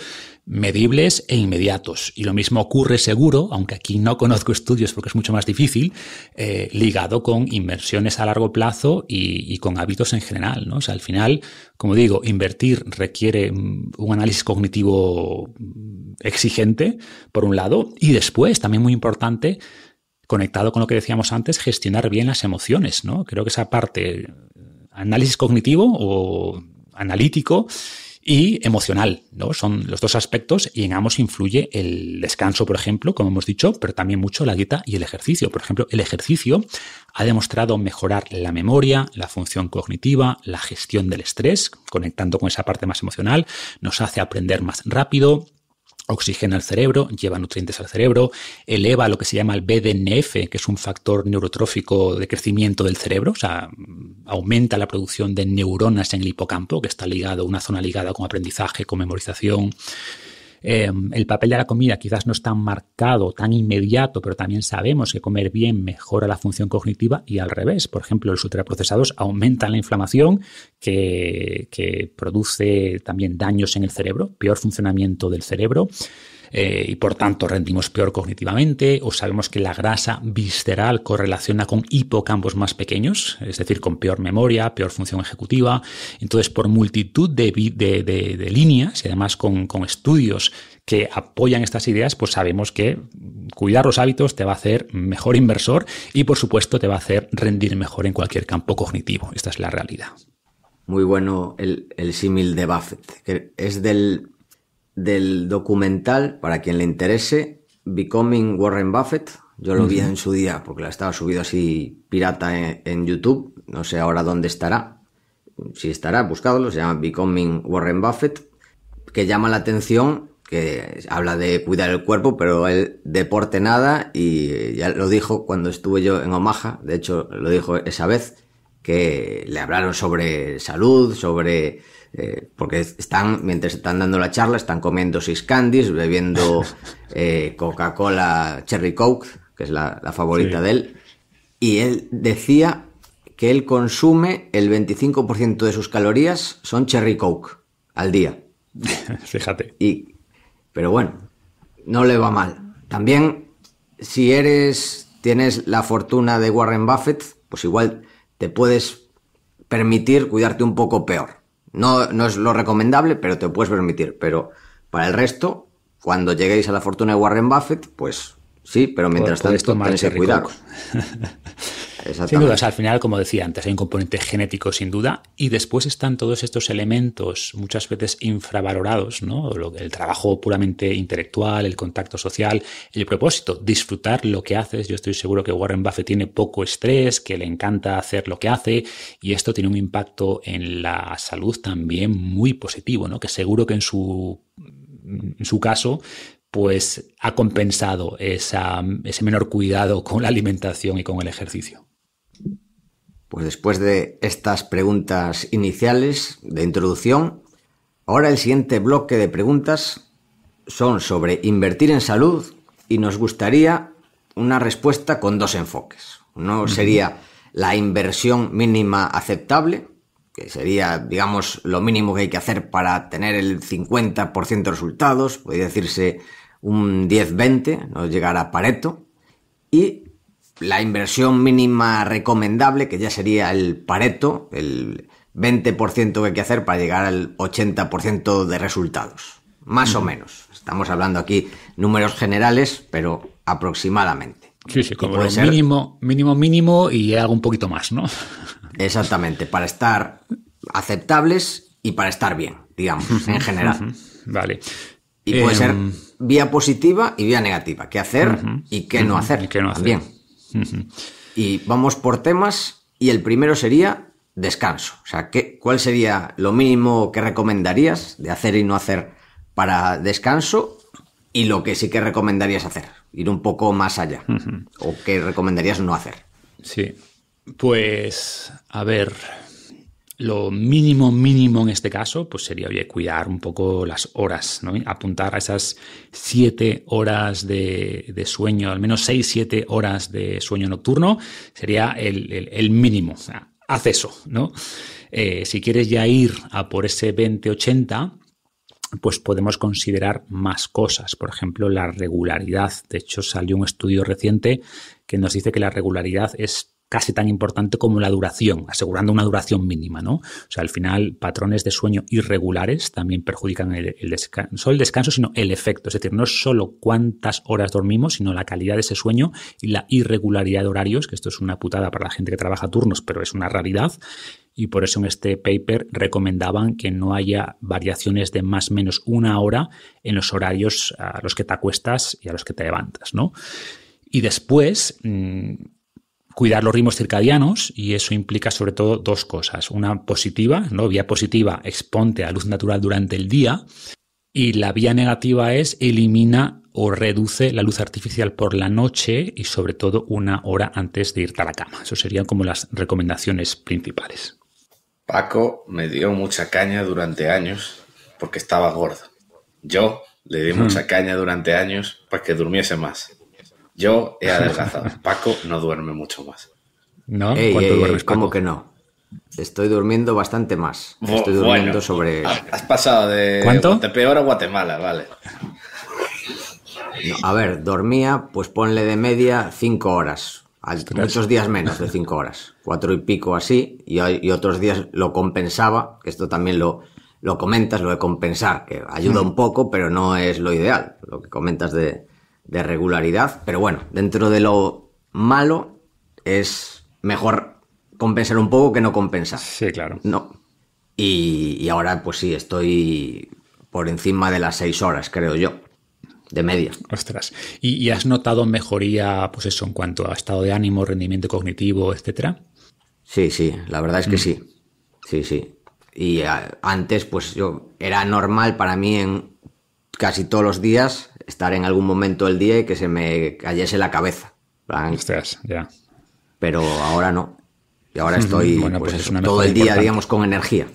medibles e inmediatos. Y lo mismo ocurre seguro, aunque aquí no <laughs> conozco estudios porque es mucho más difícil, eh, ligado con inversiones a largo plazo y, con hábitos en general. ¿no? al final, como digo, invertir requiere mm, un análisis cognitivo exigente, por un lado, y después, también muy importante, conectado con lo que decíamos antes, gestionar bien las emociones. ¿no? Creo que esa parte, eh, análisis cognitivo o analítico, y emocional, ¿no? Son los dos aspectos y en ambos influye el descanso, por ejemplo, como hemos dicho, pero también mucho la dieta y el ejercicio. Por ejemplo, el ejercicio ha demostrado mejorar la memoria, la función cognitiva, la gestión del estrés, conectando con esa parte más emocional, nos hace aprender más rápido, oxigena al cerebro, lleva nutrientes al cerebro, eleva lo que se llama el BDNF, que es un factor neurotrófico de crecimiento del cerebro, o sea, aumenta la producción de neuronas en el hipocampo, que está ligado, a una zona ligada con aprendizaje, con memorización, Em, el papel de la comida quizás no es tan marcado, tan inmediato, pero también sabemos que comer bien mejora la función cognitiva y al revés. Por ejemplo, los ultraprocesados aumentan la inflamación que produce también daños en el cerebro, peor funcionamiento del cerebro. Eh, y por tanto rendimos peor cognitivamente, o sabemos que la grasa visceral correlaciona con hipocampos más pequeños, es decir, con peor memoria, peor función ejecutiva. Entonces, por multitud de, líneas y además con, estudios que apoyan estas ideas, pues sabemos que cuidar los hábitos te va a hacer mejor inversor y por supuesto te va a hacer rendir mejor en cualquier campo cognitivo. Esta es la realidad. Muy bueno el, el símil de Buffett, que es del del documental, para quien le interese, Becoming Warren Buffett. Yo lo vi en su día porque la estaba subido así pirata en, YouTube. No sé ahora dónde estará. Si estará, buscadlo. Se llama Becoming Warren Buffett. Que llama la atención, que habla de cuidar el cuerpo, pero él deporte nada. Y ya lo dijo cuando estuve yo en Omaha. De hecho, lo dijo esa vez. Que le hablaron sobre salud, sobre eh, porque están, mientras están dando la charla, están comiendo six candies, bebiendo <laughs> eh, Coca-Cola Cherry Coke, que es la, favorita de él. Y él decía que él consume el 25% de sus calorías son Cherry Coke al día. <laughs> Fíjate. Y, pero bueno, no le va mal. También, si eres, tienes la fortuna de Warren Buffett, pues igual te puedes permitir cuidarte un poco peor. No, no es lo recomendable, pero te puedes permitir. Pero para el resto, cuando lleguéis a la fortuna de Warren Buffett, pues sí, pero mientras tanto, tenéis que cuidaros. <laughs> al final, como decía antes, hay un componente genético sin duda y después están todos estos elementos muchas veces infravalorados, ¿no? El trabajo puramente intelectual, el contacto social, el propósito, disfrutar lo que haces. Yo estoy seguro que Warren Buffett tiene poco estrés, que le encanta hacer lo que hace y esto tiene un impacto en la salud también muy positivo, ¿no? Que seguro que en su, caso pues ha compensado ese menor cuidado con la alimentación y con el ejercicio. Pues después de estas preguntas iniciales de introducción, ahora el siguiente bloque de preguntas son sobre invertir en salud y nos gustaría una respuesta con dos enfoques. Uno sería la inversión mínima aceptable, que sería, digamos, lo mínimo que hay que hacer para tener el 50% de resultados, puede decirse un 10-20, no llegar a Pareto, y la inversión mínima recomendable, que ya sería el Pareto, el 20% que hay que hacer para llegar al 80% de resultados. Más o menos. Estamos hablando aquí números generales, pero aproximadamente. Sí, sí, como mínimo, mínimo, mínimo y algo un poquito más, ¿no? Exactamente, para estar aceptables y para estar bien, digamos, en general. vale. Y puede ser em. vía positiva y vía negativa. ¿Qué hacer y qué no hacer? Y qué no hacer. También. Y vamos por temas y el primero sería descanso. O sea, ¿qué, ¿cuál sería lo mínimo que recomendarías de hacer y no hacer para descanso y lo que sí que recomendarías hacer? Ir un poco más allá. ¿O qué recomendarías no hacer? Sí. Pues, a ver, lo mínimo, mínimo en este caso, pues sería, cuidar un poco las horas, ¿no? Apuntar a esas siete horas de, sueño, al menos seis, siete horas de sueño nocturno, sería el, mínimo. O haz eso, ¿no? Eh, si quieres ya ir a por ese 20-80, pues podemos considerar más cosas, por ejemplo, la regularidad. De hecho, salió un estudio reciente que nos dice que la regularidad es casi tan importante como la duración, asegurando una duración mínima, ¿no? O sea, al final, patrones de sueño irregulares también perjudican el, descanso, no solo el descanso, sino el efecto, es decir, no solo cuántas horas dormimos, sino la calidad de ese sueño y la irregularidad de horarios, que esto es una putada para la gente que trabaja turnos, pero es una realidad, y por eso en este paper recomendaban que no haya variaciones de más o menos una hora en los horarios a los que te acuestas y a los que te levantas, ¿no? Y después, mm, cuidar los ritmos circadianos y eso implica sobre todo dos cosas. Una positiva, ¿no? Vía positiva, exponte a luz natural durante el día y la vía negativa es elimina o reduce la luz artificial por la noche y sobre todo una hora antes de irte a la cama. Eso serían como las recomendaciones principales. Paco me dio mucha caña durante años porque estaba gordo. Yo le di hmm. mucha caña durante años para que durmiese más. Yo he adelgazado. Paco no duerme mucho más. ¿No? ¿Cuánto duermes, ¿Cómo que no? Estoy durmiendo bastante más. Estoy durmiendo sobre. Has pasado de ¿Cuánto? peor a Guatemala, vale. a ver, dormía, pues ponle de media cinco horas. Muchos días menos de cinco horas. Cuatro y pico así. Y, otros días lo compensaba. Que esto también lo, lo comentas, lo de compensar. Que ayuda un poco, pero no es lo ideal. Lo que comentas de, de regularidad, pero bueno, dentro de lo malo es mejor compensar un poco que no compensar. Sí, claro. No. Y, ahora, pues sí, estoy por encima de las seis horas, creo yo de media. Ostras. ¿Y, has notado mejoría, pues eso, en cuanto a estado de ánimo, rendimiento cognitivo, etcétera? Sí, sí, la verdad es que mm. sí. Sí, sí. Y antes, pues yo era normal para mí en casi todos los días estar en algún momento del día y que se me cayese la cabeza. Pero ahora no. Y ahora estoy pues pues todo el día, digamos, con energía.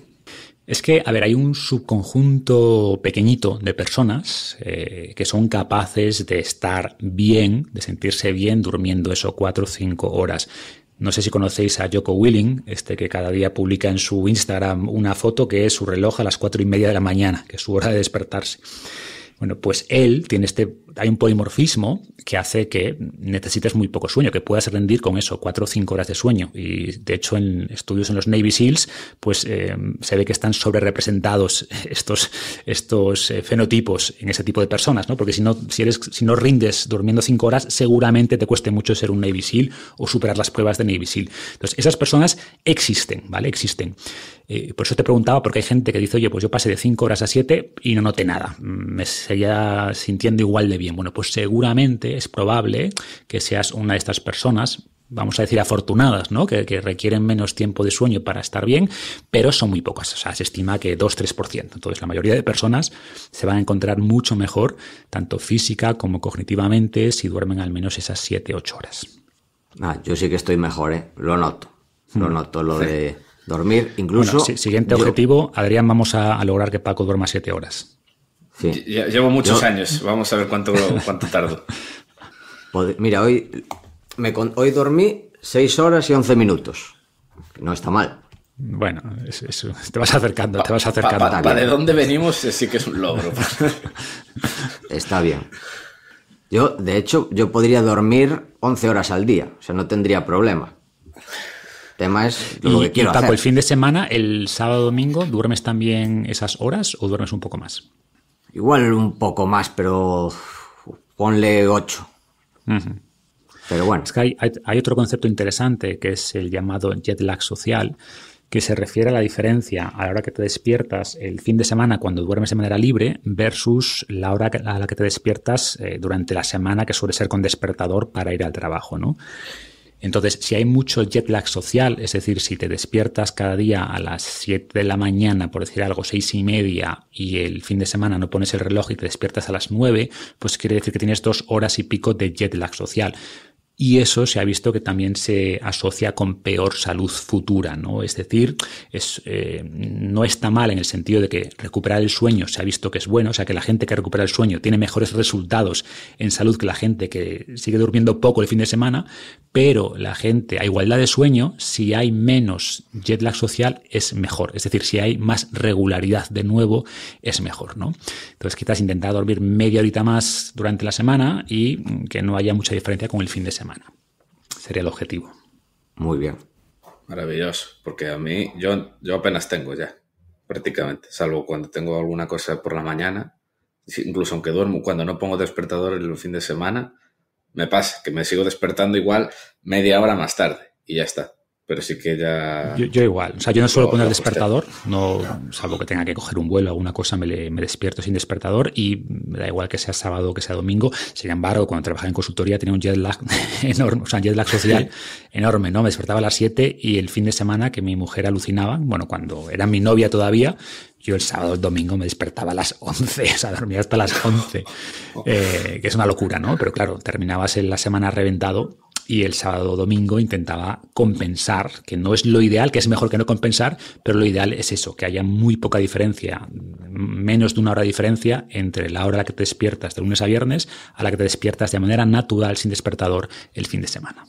Es que, a ver, hay un subconjunto pequeñito de personas eh, que son capaces de estar bien, de sentirse bien durmiendo eso cuatro o cinco horas. No sé si conocéis a Joko Willing, este que cada día publica en su Instagram una foto que es su reloj a las cuatro y media de la mañana, que es su hora de despertarse. Bueno, pues él tiene este hay un polimorfismo que hace que necesites muy poco sueño, que puedas rendir con eso, cuatro o cinco horas de sueño. Y de hecho, en estudios en los Navy SEALs, pues eh, se ve que están sobre representados <laughs> estos, estos eh, fenotipos en ese tipo de personas, ¿no? Porque si no, si eres, si no rindes durmiendo cinco horas, seguramente te cueste mucho ser un Navy SEAL o superar las pruebas de Navy SEAL. Entonces, esas personas existen, ¿vale? Existen. Eh, por eso te preguntaba, porque hay gente que dice, oye, pues yo pasé de cinco horas a siete y no noté nada. Mm, me seguía sintiendo igual de bien. Bueno, pues seguramente es probable que seas una de estas personas, vamos a decir, afortunadas, ¿no? Que, requieren menos tiempo de sueño para estar bien, pero son muy pocas. O sea, se estima que 2-3%. Entonces, la mayoría de personas se van a encontrar mucho mejor, tanto física como cognitivamente, si duermen al menos esas 7-8 horas. Ah, yo sí que estoy mejor, ¿eh? Lo noto. Lo hmm. noto, lo de dormir. Incluso. siguiente objetivo, Adrián, vamos a, a lograr que Paco duerma 7 horas. Llevo muchos años, vamos a ver cuánto, <laughs> cuánto tardo. Mira, hoy, me, hoy dormí 6 horas y 11 minutos. No está mal. Bueno, te vas acercando, te vas acercando. Para de dónde venimos eh, sí que es un logro. <laughs> está bien. Yo, de hecho, yo podría dormir 11 horas al día, o sea, no tendría problema. El tema es lo que quiero y el fin de semana, el sábado domingo, ¿duermes también esas horas o duermes un poco más? Igual un poco más, pero ponle 8. Pero bueno. hay, otro concepto interesante que es el llamado jet lag social, que se refiere a la diferencia a la hora que te despiertas el fin de semana cuando duermes de manera libre versus la hora a la que te despiertas eh, durante la semana que suele ser con despertador para ir al trabajo, ¿no? Entonces, si hay mucho jet lag social, es decir, si te despiertas cada día a las 7 de la mañana, por decir algo, 6 y media, y el fin de semana no pones el reloj y te despiertas a las 9, pues quiere decir que tienes dos horas y pico de jet lag social y eso se ha visto que también se asocia con peor salud futura, ¿no? Es decir, es, eh, no está mal en el sentido de que recuperar el sueño se ha visto que es bueno, o sea que la gente que recupera el sueño tiene mejores resultados en salud que la gente que sigue durmiendo poco el fin de semana, pero la gente a igualdad de sueño, si hay menos jet lag social es mejor, es decir, si hay más regularidad de nuevo es mejor, ¿no? Entonces quizás intentar dormir media horita más durante la semana y que no haya mucha diferencia con el fin de semana. Sería el objetivo. Muy bien. Maravilloso, porque a mí yo, yo apenas tengo ya, prácticamente, salvo cuando tengo alguna cosa por la mañana, incluso aunque duermo, cuando no pongo despertador el fin de semana, me pasa que me sigo despertando igual media hora más tarde y ya está pero sí que ya... Yo, igual, o sea, yo no suelo poner despertador, no, salvo que tenga que coger un vuelo o alguna cosa, me, me, despierto sin despertador y me da igual que sea sábado o que sea domingo. Sin embargo, cuando trabajaba en consultoría tenía un jet lag <laughs> enorme, o sea, un jet lag social enorme, ¿no? Me despertaba a las 7 y el fin de semana que mi mujer alucinaba, bueno, cuando era mi novia todavía, yo el sábado, el domingo me despertaba a las 11, <laughs> o sea, dormía hasta las 11, <laughs> eh, que es una locura, ¿no? Pero claro, terminabas en la semana reventado y el sábado o domingo intentaba compensar, que no es lo ideal, que es mejor que no compensar, pero lo ideal es eso, que haya muy poca diferencia, menos de una hora de diferencia entre la hora a la que te despiertas de lunes a viernes a la que te despiertas de manera natural sin despertador el fin de semana.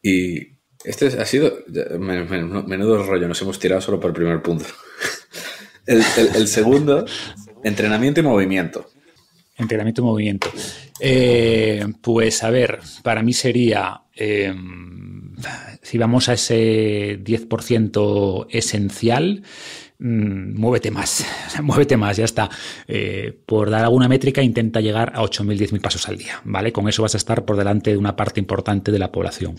Y este ha sido menudo rollo, nos hemos tirado solo por el primer punto. <laughs> el segundo, entrenamiento y movimiento. Entrenamiento y movimiento. Eh, pues a ver, para mí sería, eh, si vamos a ese 10% esencial, mm, muévete más, <laughs> muévete más, ya está. Eh, por dar alguna métrica, intenta llegar a 8.000, 10.000 pasos al día, ¿vale? Con eso vas a estar por delante de una parte importante de la población.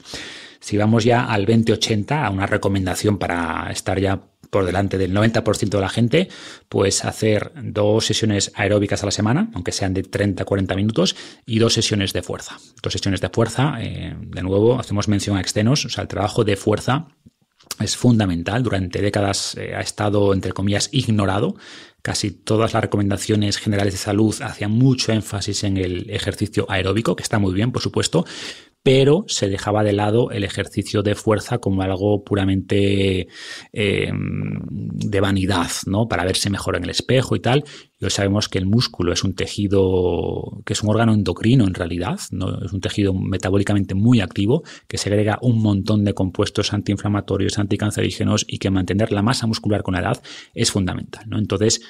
Si vamos ya al 2080, a una recomendación para estar ya por delante del 90% de la gente, pues hacer dos sesiones aeróbicas a la semana, aunque sean de 30 40 minutos, y dos sesiones de fuerza. Dos sesiones de fuerza, eh, de nuevo, hacemos mención a extenos, o sea, el trabajo de fuerza es fundamental. Durante décadas eh, ha estado, entre comillas, ignorado. Casi todas las recomendaciones generales de salud hacían mucho énfasis en el ejercicio aeróbico, que está muy bien, por supuesto, pero se dejaba de lado el ejercicio de fuerza como algo puramente eh, de vanidad, ¿no? Para verse mejor en el espejo y tal. Y hoy sabemos que el músculo es un tejido, que es un órgano endocrino en realidad, ¿no? es un tejido metabólicamente muy activo, que segrega un montón de compuestos antiinflamatorios, anticancerígenos y que mantener la masa muscular con la edad es fundamental. ¿no? Entonces,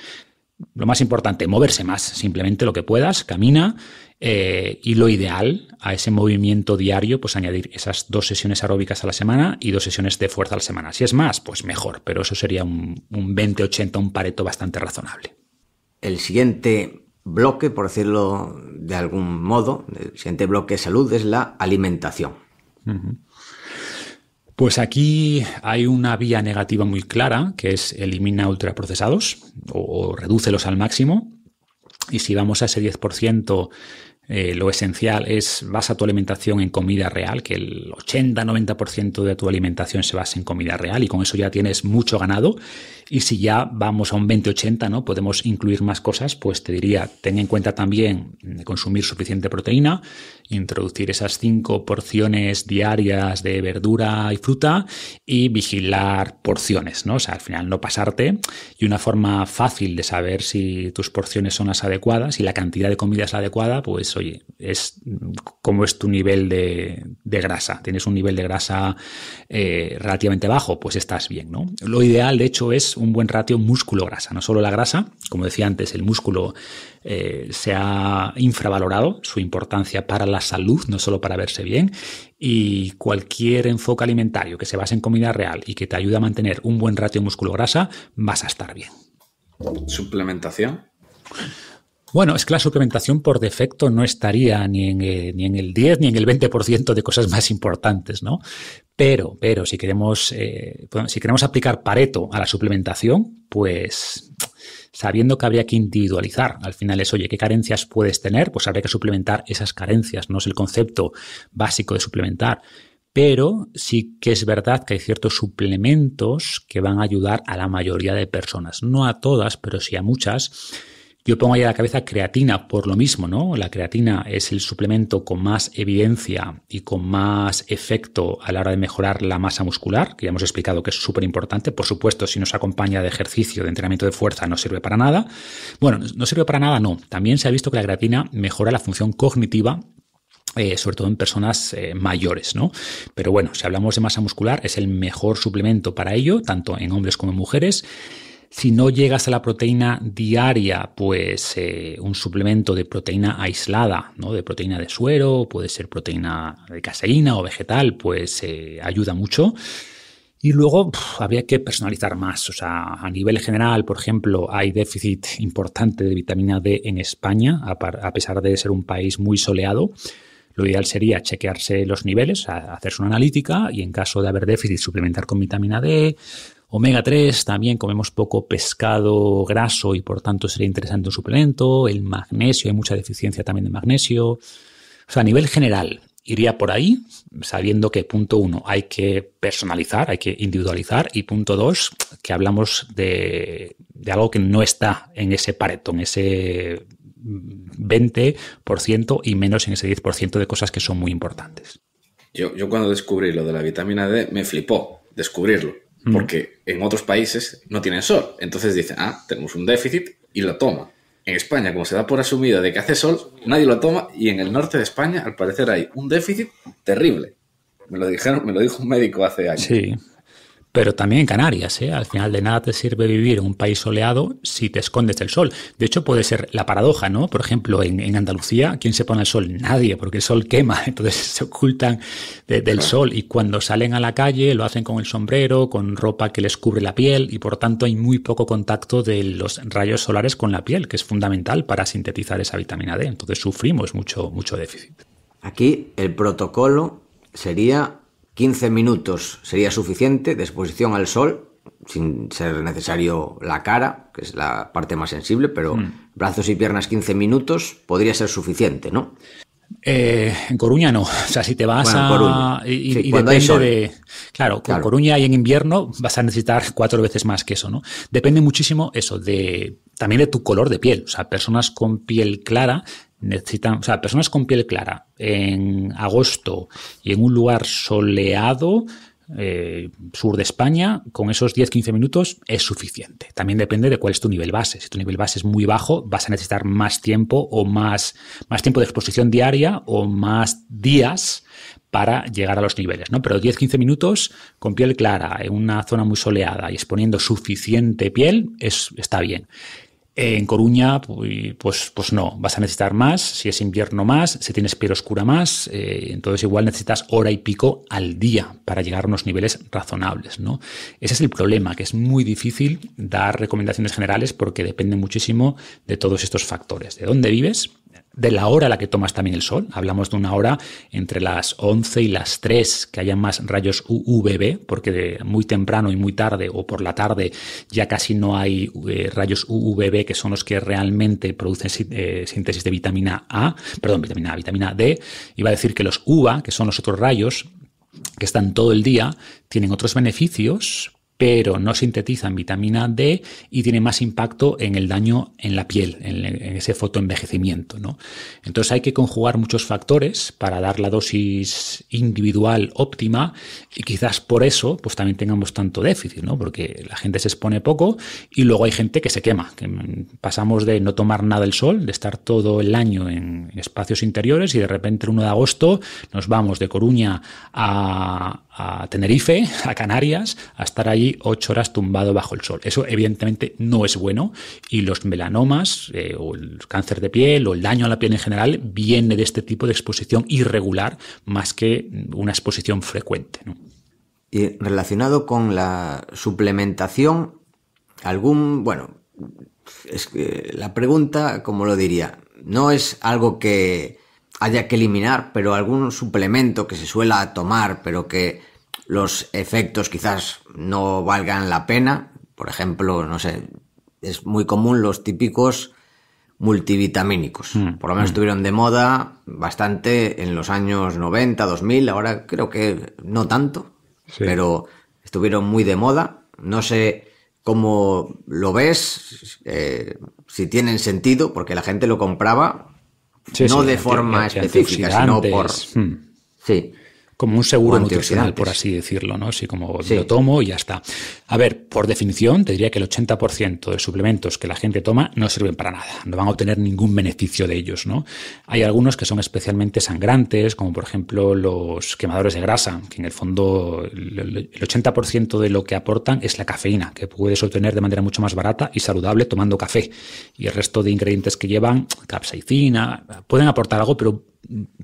lo más importante, moverse más, simplemente lo que puedas, camina eh, y lo ideal a ese movimiento diario, pues añadir esas dos sesiones aeróbicas a la semana y dos sesiones de fuerza a la semana. Si es más, pues mejor, pero eso sería un, 20-80, un pareto bastante razonable. El siguiente bloque, por decirlo de algún modo, el siguiente bloque de salud es la alimentación. Pues aquí hay una vía negativa muy clara, que es elimina ultraprocesados o, reduce redúcelos al máximo. Y si vamos a ese 10%, eh, lo esencial es basa tu alimentación en comida real, que el 80-90% de tu alimentación se basa en comida real y con eso ya tienes mucho ganado. Y si ya vamos a un 20-80, ¿no? Podemos incluir más cosas, pues te diría, ten en cuenta también consumir suficiente proteína, introducir esas cinco porciones diarias de verdura y fruta y vigilar porciones, ¿no? O sea, al final no pasarte. Y una forma fácil de saber si tus porciones son las adecuadas y la cantidad de comida es la adecuada, pues oye, es cómo es tu nivel de, grasa. ¿Tienes un nivel de grasa eh, relativamente bajo? Pues estás bien, ¿no? Lo ideal, de hecho, es un buen ratio músculo-grasa, no solo la grasa, como decía antes, el músculo eh, se ha infravalorado su importancia para la salud, no solo para verse bien, y cualquier enfoque alimentario que se base en comida real y que te ayude a mantener un buen ratio músculo-grasa, vas a estar bien. ¿Suplementación? Bueno, es que la suplementación por defecto no estaría ni en, el eh, 10 ni en el 20% de cosas más importantes, ¿no? Pero, pero si queremos, eh, si queremos aplicar Pareto a la suplementación, pues sabiendo que habría que individualizar. Al final es, oye, ¿qué carencias puedes tener? Pues habría que suplementar esas carencias, no es el concepto básico de suplementar. Pero sí que es verdad que hay ciertos suplementos que van a ayudar a la mayoría de personas, no a todas, pero sí a muchas, yo pongo ahí a la cabeza creatina por lo mismo, ¿no? La creatina es el suplemento con más evidencia y con más efecto a la hora de mejorar la masa muscular, que ya hemos explicado que es súper importante. Por supuesto, si nos acompaña de ejercicio, de entrenamiento de fuerza, no sirve para nada. Bueno, no sirve para nada, no. También se ha visto que la creatina mejora la función cognitiva eh, sobre todo en personas eh, mayores, ¿no? Pero bueno, si hablamos de masa muscular, es el mejor suplemento para ello, tanto en hombres como en mujeres. Si no llegas a la proteína diaria, pues eh, un suplemento de proteína aislada, ¿no? de proteína de suero, puede ser proteína de caseína o vegetal, pues eh, ayuda mucho. Y luego habría que personalizar más. O sea, a nivel general, por ejemplo, hay déficit importante de vitamina D en España, a, a pesar de ser un país muy soleado. Lo ideal sería chequearse los niveles, hacerse una analítica y en caso de haber déficit suplementar con vitamina D, Omega 3, también comemos poco pescado graso y por tanto sería interesante un suplemento. El magnesio, hay mucha deficiencia también de magnesio. O sea, a nivel general, iría por ahí sabiendo que punto uno, hay que personalizar, hay que individualizar y punto dos, que hablamos de, algo que no está en ese pareto, en ese 20% y menos en ese 10% de cosas que son muy importantes. Yo, yo cuando descubrí lo de la vitamina D me flipó descubrirlo porque en otros países no tienen sol. Entonces dicen, ah, tenemos un déficit y lo toma. En España, como se da por asumida de que hace sol, nadie lo toma y en el norte de España, al parecer, hay un déficit terrible. Me lo dijeron, me lo dijo un médico hace años pero también en Canarias. ¿eh? Al final de nada te sirve vivir en un país soleado si te escondes del sol. De hecho, puede ser la paradoja, ¿no? Por ejemplo, en, Andalucía, ¿quién se pone al sol? Nadie, porque el sol quema, <laughs> entonces se ocultan del sol y cuando salen a la calle lo hacen con el sombrero, con ropa que les cubre la piel y por tanto hay muy poco contacto de los rayos solares con la piel, que es fundamental para sintetizar esa vitamina D. Entonces sufrimos mucho, mucho déficit. Aquí el protocolo sería 15 minutos sería suficiente de exposición al sol, sin ser necesario la cara, que es la parte más sensible, pero mm. brazos y piernas 15 minutos podría ser suficiente, ¿no? Eh, en Coruña no. O sea, si te vas a. Y, de. Claro, claro, en Coruña y en invierno vas a necesitar cuatro veces más que eso, ¿no? Depende muchísimo eso, de también de tu color de piel. O sea, personas con piel clara necesitan, o personas con piel clara en agosto y en un lugar soleado, eh, sur de España, con esos 10-15 minutos es suficiente. También depende de cuál es tu nivel base. Si tu nivel base es muy bajo, vas a necesitar más tiempo o más, más tiempo de exposición diaria o más días para llegar a los niveles, ¿no? Pero 10-15 minutos con piel clara, en una zona muy soleada y exponiendo suficiente piel, es, está bien. En Coruña, pues, pues no, vas a necesitar más, si es invierno más, si tienes piel oscura más, eh, entonces igual necesitas hora y pico al día para llegar a unos niveles razonables. ¿no? Ese es el problema, que es muy difícil dar recomendaciones generales porque depende muchísimo de todos estos factores, de dónde vives, de la hora a la que tomas también el sol. Hablamos de una hora entre las 11 y las 3 que haya más rayos UVB, porque muy temprano y muy tarde o por la tarde ya casi no hay eh, rayos UVB que son los que realmente producen eh, síntesis de vitamina A, perdón, vitamina A, vitamina D. Iba a decir que los UVA, que son los otros rayos que están todo el día, tienen otros beneficios, pero no sintetizan vitamina D y tiene más impacto en el daño en la piel, en, ese fotoenvejecimiento. ¿no? Entonces hay que conjugar muchos factores para dar la dosis individual óptima y quizás por eso pues también tengamos tanto déficit, ¿no? porque la gente se expone poco y luego hay gente que se quema, pasamos de no tomar nada el sol, de estar todo el año en espacios interiores y de repente el 1 de agosto nos vamos de Coruña a, a Tenerife, a Canarias, a estar allí ocho horas tumbado bajo el sol. Eso evidentemente no es bueno y los melanomas eh, o el cáncer de piel o el daño a la piel en general viene de este tipo de exposición irregular más que una exposición frecuente. Y relacionado con la suplementación, algún, bueno, es que la pregunta, como lo diría, no es algo que haya que eliminar, pero algún suplemento que se suela tomar, pero que los efectos quizás no valgan la pena. Por ejemplo, no sé, es muy común los típicos multivitamínicos. Mm, Por lo menos mm. estuvieron de moda bastante en los años 90, 2000, ahora creo que no tanto, pero estuvieron muy de moda. No sé cómo lo ves, eh, si tienen sentido, porque la gente lo compraba no de forma específica, sino por. Hmm. Sí como un seguro nutricional, por así decirlo, ¿no? Así como lo tomo y ya está. A ver, por definición, te diría que el 80% de suplementos que la gente toma no sirven para nada, no van a obtener ningún beneficio de ellos, ¿no? Hay algunos que son especialmente sangrantes, como por ejemplo los quemadores de grasa, que en el fondo el 80% de lo que aportan es la cafeína, que puedes obtener de manera mucho más barata y saludable tomando café. Y el resto de ingredientes que llevan, capsaicina, pueden aportar algo, pero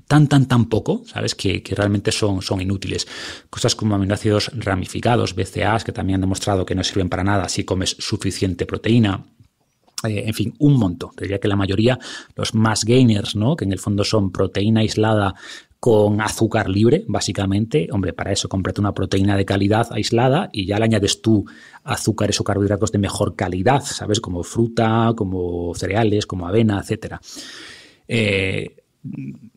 tan, tan, tan poco, ¿sabes? Que, realmente son, son, inútiles. Cosas como aminoácidos ramificados, BCAAs, que también han demostrado que no sirven para nada si comes suficiente proteína. Eh, en fin, un montón. Diría que la mayoría, los más gainers, ¿no? Que en el fondo son proteína aislada con azúcar libre, básicamente. Hombre, para eso cómprate una proteína de calidad aislada y ya le añades tú azúcares o carbohidratos de mejor calidad, ¿sabes? Como fruta, como cereales, como avena, etcétera. Eh,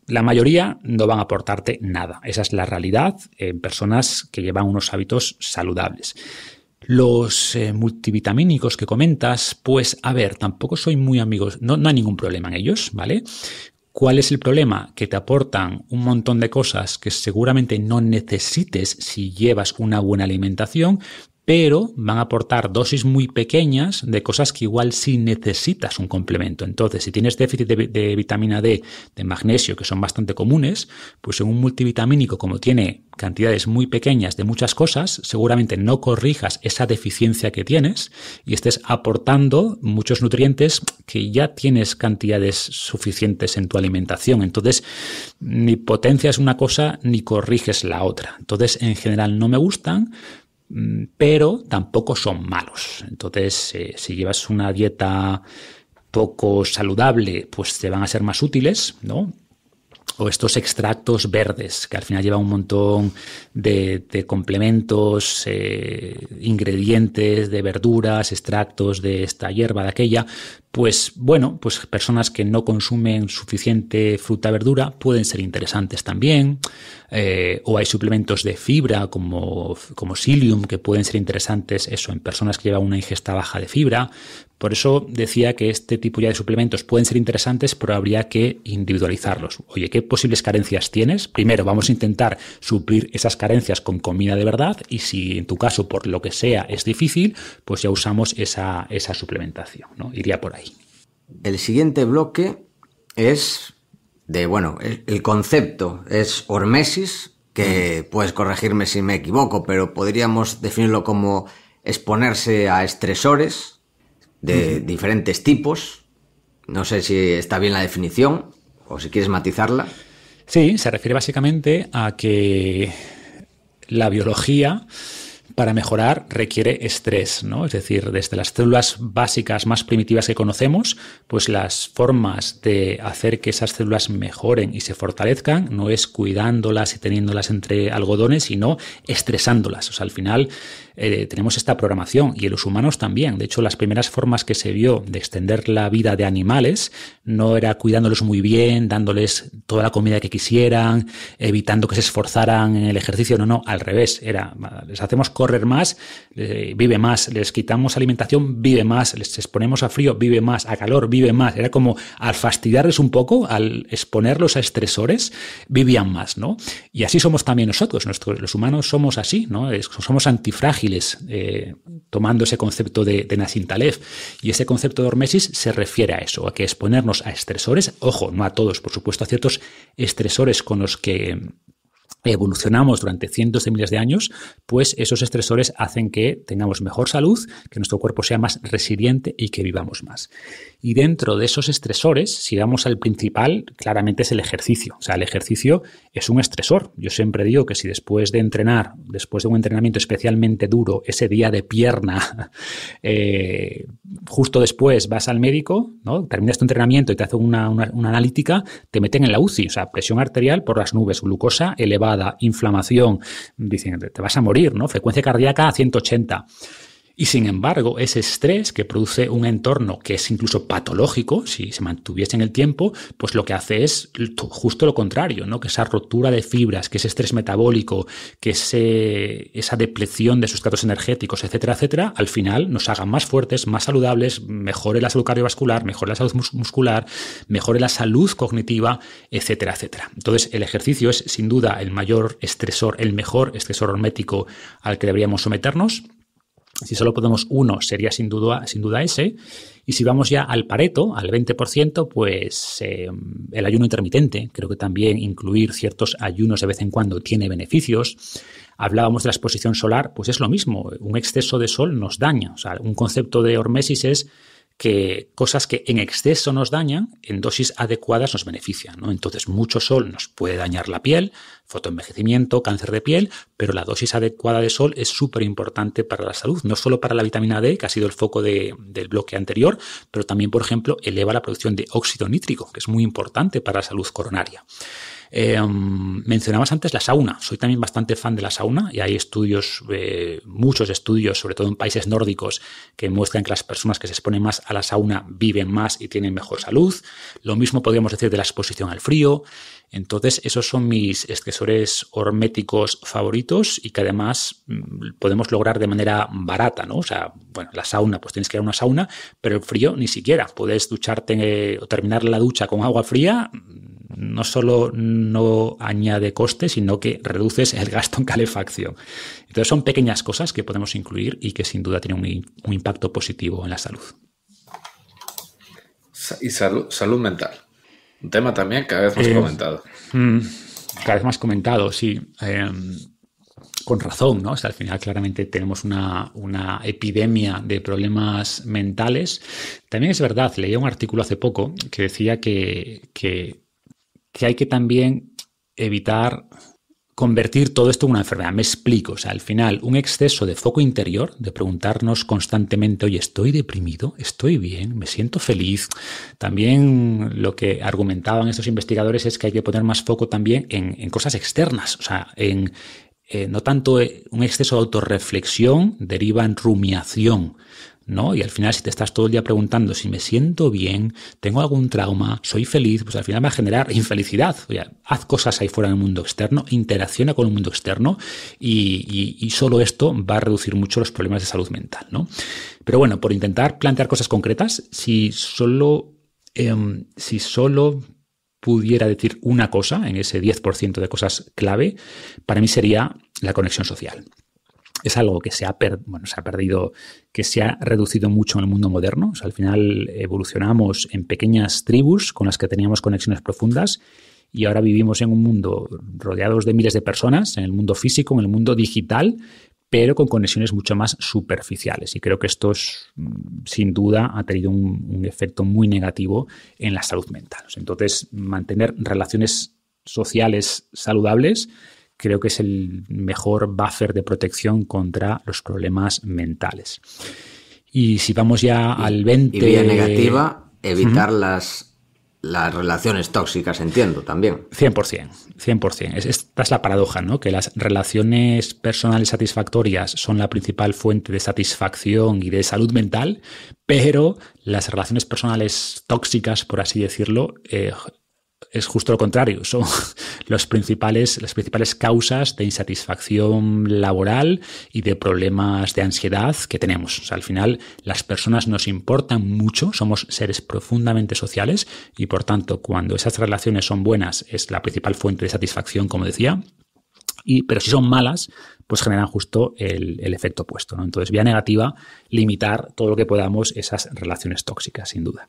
la mayoría no van a aportarte nada. Esa es la realidad en personas que llevan unos hábitos saludables. Los eh, multivitamínicos que comentas, pues a ver, tampoco soy muy amigos, no, no hay ningún problema en ellos, ¿vale? ¿Cuál es el problema? Que te aportan un montón de cosas que seguramente no necesites si llevas una buena alimentación, pero van a aportar dosis muy pequeñas de cosas que igual si necesitas un complemento. Entonces, si tienes déficit de, de, vitamina D, de magnesio, que son bastante comunes, pues en un multivitamínico como tiene cantidades muy pequeñas de muchas cosas, seguramente no corrijas esa deficiencia que tienes y estés aportando muchos nutrientes que ya tienes cantidades suficientes en tu alimentación. Entonces, ni potencias una cosa ni corriges la otra. Entonces, en general no me gustan, Mm, pero tampoco son malos. Entonces, eh, si llevas una dieta poco saludable, pues se van a ser más útiles, ¿no? o estos extractos verdes, que al final lleva un montón de, complementos, eh, ingredientes de verduras, extractos de esta hierba, de aquella, pues bueno, pues personas que no consumen suficiente fruta verdura pueden ser interesantes también. Eh, o hay suplementos de fibra como, como psyllium que pueden ser interesantes eso en personas que llevan una ingesta baja de fibra, por eso decía que este tipo ya de suplementos pueden ser interesantes, pero habría que individualizarlos. Oye, ¿qué posibles carencias tienes? Primero, vamos a intentar suplir esas carencias con comida de verdad y si en tu caso, por lo que sea, es difícil, pues ya usamos esa, suplementación. ¿no? Iría por ahí. El siguiente bloque es de, bueno, el concepto es hormesis, que puedes corregirme si me equivoco, pero podríamos definirlo como exponerse a estresores de diferentes tipos. No sé si está bien la definición o si quieres matizarla. Sí, se refiere básicamente a que la biología para mejorar requiere estrés, ¿no? Es decir, desde las células básicas más primitivas que conocemos, pues las formas de hacer que esas células mejoren y se fortalezcan no es cuidándolas y teniéndolas entre algodones, sino estresándolas. O sea, al final eh, tenemos esta programación y en los humanos también. De hecho, las primeras formas que se vio de extender la vida de animales no era cuidándolos muy bien, dándoles toda la comida que quisieran, evitando que se esforzaran en el ejercicio, no, no, al revés, era les hacemos correr más, eh, vive más, les quitamos alimentación, vive más, les exponemos a frío, vive más, a calor, vive más. Era como al fastidiarles un poco, al exponerlos a estresores, vivían más, ¿no? Y así somos también nosotros, los humanos somos así, ¿no? somos antifrágiles, eh, tomando ese concepto de, de Y ese concepto de hormesis se refiere a eso, a que exponernos a estresores, ojo, no a todos, por supuesto, a ciertos estresores con los que evolucionamos durante cientos de miles de años, pues esos estresores hacen que tengamos mejor salud, que nuestro cuerpo sea más resiliente y que vivamos más. Y dentro de esos estresores, si vamos al principal, claramente es el ejercicio. O sea, el ejercicio es un estresor. Yo siempre digo que si después de entrenar, después de un entrenamiento especialmente duro, ese día de pierna, <laughs> eh, justo después vas al médico, ¿no? terminas tu entrenamiento y te hacen una, analítica, te meten en la UCI. O sea, presión arterial por las nubes, glucosa elevada, inflamación. Dicen, te vas a morir, ¿no? Frecuencia cardíaca a 180. Y sin embargo, ese estrés que produce un entorno que es incluso patológico, si se mantuviese en el tiempo, pues lo que hace es justo lo contrario, ¿no? Que esa rotura de fibras, que ese estrés metabólico, que esa depleción de sustratos energéticos, etcétera, etcétera, al final nos haga más fuertes, más saludables, mejore la salud cardiovascular, mejore la salud muscular, mejore la salud cognitiva, etcétera, etcétera. Entonces, el ejercicio es sin duda el mayor estresor, el mejor estresor hormético al que deberíamos someternos. Si solo podemos uno, sería sin duda, sin duda ese. Y si vamos ya al pareto, al 20%, pues eh, el ayuno intermitente, creo que también incluir ciertos ayunos de vez en cuando tiene beneficios. Hablábamos de la exposición solar, pues es lo mismo, un exceso de sol nos daña. O sea, un concepto de hormesis es que cosas que en exceso nos dañan, en dosis adecuadas nos benefician. ¿no? Entonces, mucho sol nos puede dañar la piel, fotoenvejecimiento, cáncer de piel, pero la dosis adecuada de sol es súper importante para la salud, no solo para la vitamina D, que ha sido el foco del bloque anterior, pero también, por ejemplo, eleva la producción de óxido nítrico, que es muy importante para la salud coronaria. Em, mencionabas antes la sauna. Soy también bastante fan de la sauna y hay estudios, eh, muchos estudios, sobre todo en países nórdicos, que muestran que las personas que se exponen más a la sauna viven más y tienen mejor salud. Lo mismo podríamos decir de la exposición al frío. Entonces, esos son mis excesores horméticos favoritos y que además mm, podemos lograr de manera barata, ¿no? O sea, bueno, la sauna, pues tienes que ir a una sauna, pero el frío ni siquiera. Puedes ducharte eh, o terminar la ducha con agua fría no solo no añade coste, sino que reduces el gasto en calefacción. Entonces son pequeñas cosas que podemos incluir y que sin duda tienen un, impacto positivo en la salud. Y salud, mental. Un tema también cada vez más comentado. Mm, cada vez más comentado, sí. Em, con razón, ¿no? al final claramente tenemos una, epidemia de problemas mentales. También es verdad, leía un artículo hace poco que decía que que hay que también evitar convertir todo esto en una enfermedad. Me explico, sea, al final un exceso de foco interior, de preguntarnos constantemente, oye, estoy deprimido, estoy bien, me siento feliz. También lo que argumentaban estos investigadores es que hay que poner más foco también en, cosas externas, o sea, en, eh, no tanto eh, un exceso de autorreflexión deriva en rumiación, ¿no? Y al final, si te estás todo el día preguntando si me siento bien, tengo algún trauma, soy feliz, pues al final va a generar infelicidad. haz cosas ahí fuera en el mundo externo, interacciona con el mundo externo y, solo esto va a reducir mucho los problemas de salud mental, ¿no? Pero bueno, por intentar plantear cosas concretas, si solo, em, si solo pudiera decir una cosa en ese 10% de cosas clave, para mí sería la conexión social es algo que se ha, bueno, se ha perdido, que se ha reducido mucho en el mundo moderno. al final evolucionamos en pequeñas tribus con las que teníamos conexiones profundas y ahora vivimos en un mundo rodeados de miles de personas, en el mundo físico, en el mundo digital, pero con conexiones mucho más superficiales. Y creo que esto, es, sin duda, ha tenido un efecto muy negativo en la salud mental. Entonces, mantener relaciones sociales saludables creo que es el mejor buffer de protección contra los problemas mentales. Y si vamos ya al 20... Y vía negativa, evitar las, las relaciones tóxicas, entiendo, también. 100%, 100%. esta es la paradoja, ¿no? Que las relaciones personales satisfactorias son la principal fuente de satisfacción y de salud mental, pero las relaciones personales tóxicas, por así decirlo, eh, es justo lo contrario, <laughs> son los principales, las principales causas de insatisfacción laboral y de problemas de ansiedad que tenemos. al final las personas nos importan mucho, somos seres profundamente sociales y por tanto cuando esas relaciones son buenas es la principal fuente de satisfacción, como decía, y, pero si son malas, pues generan justo el, efecto opuesto. ¿no? Entonces, vía negativa, limitar todo lo que podamos esas relaciones tóxicas, sin duda.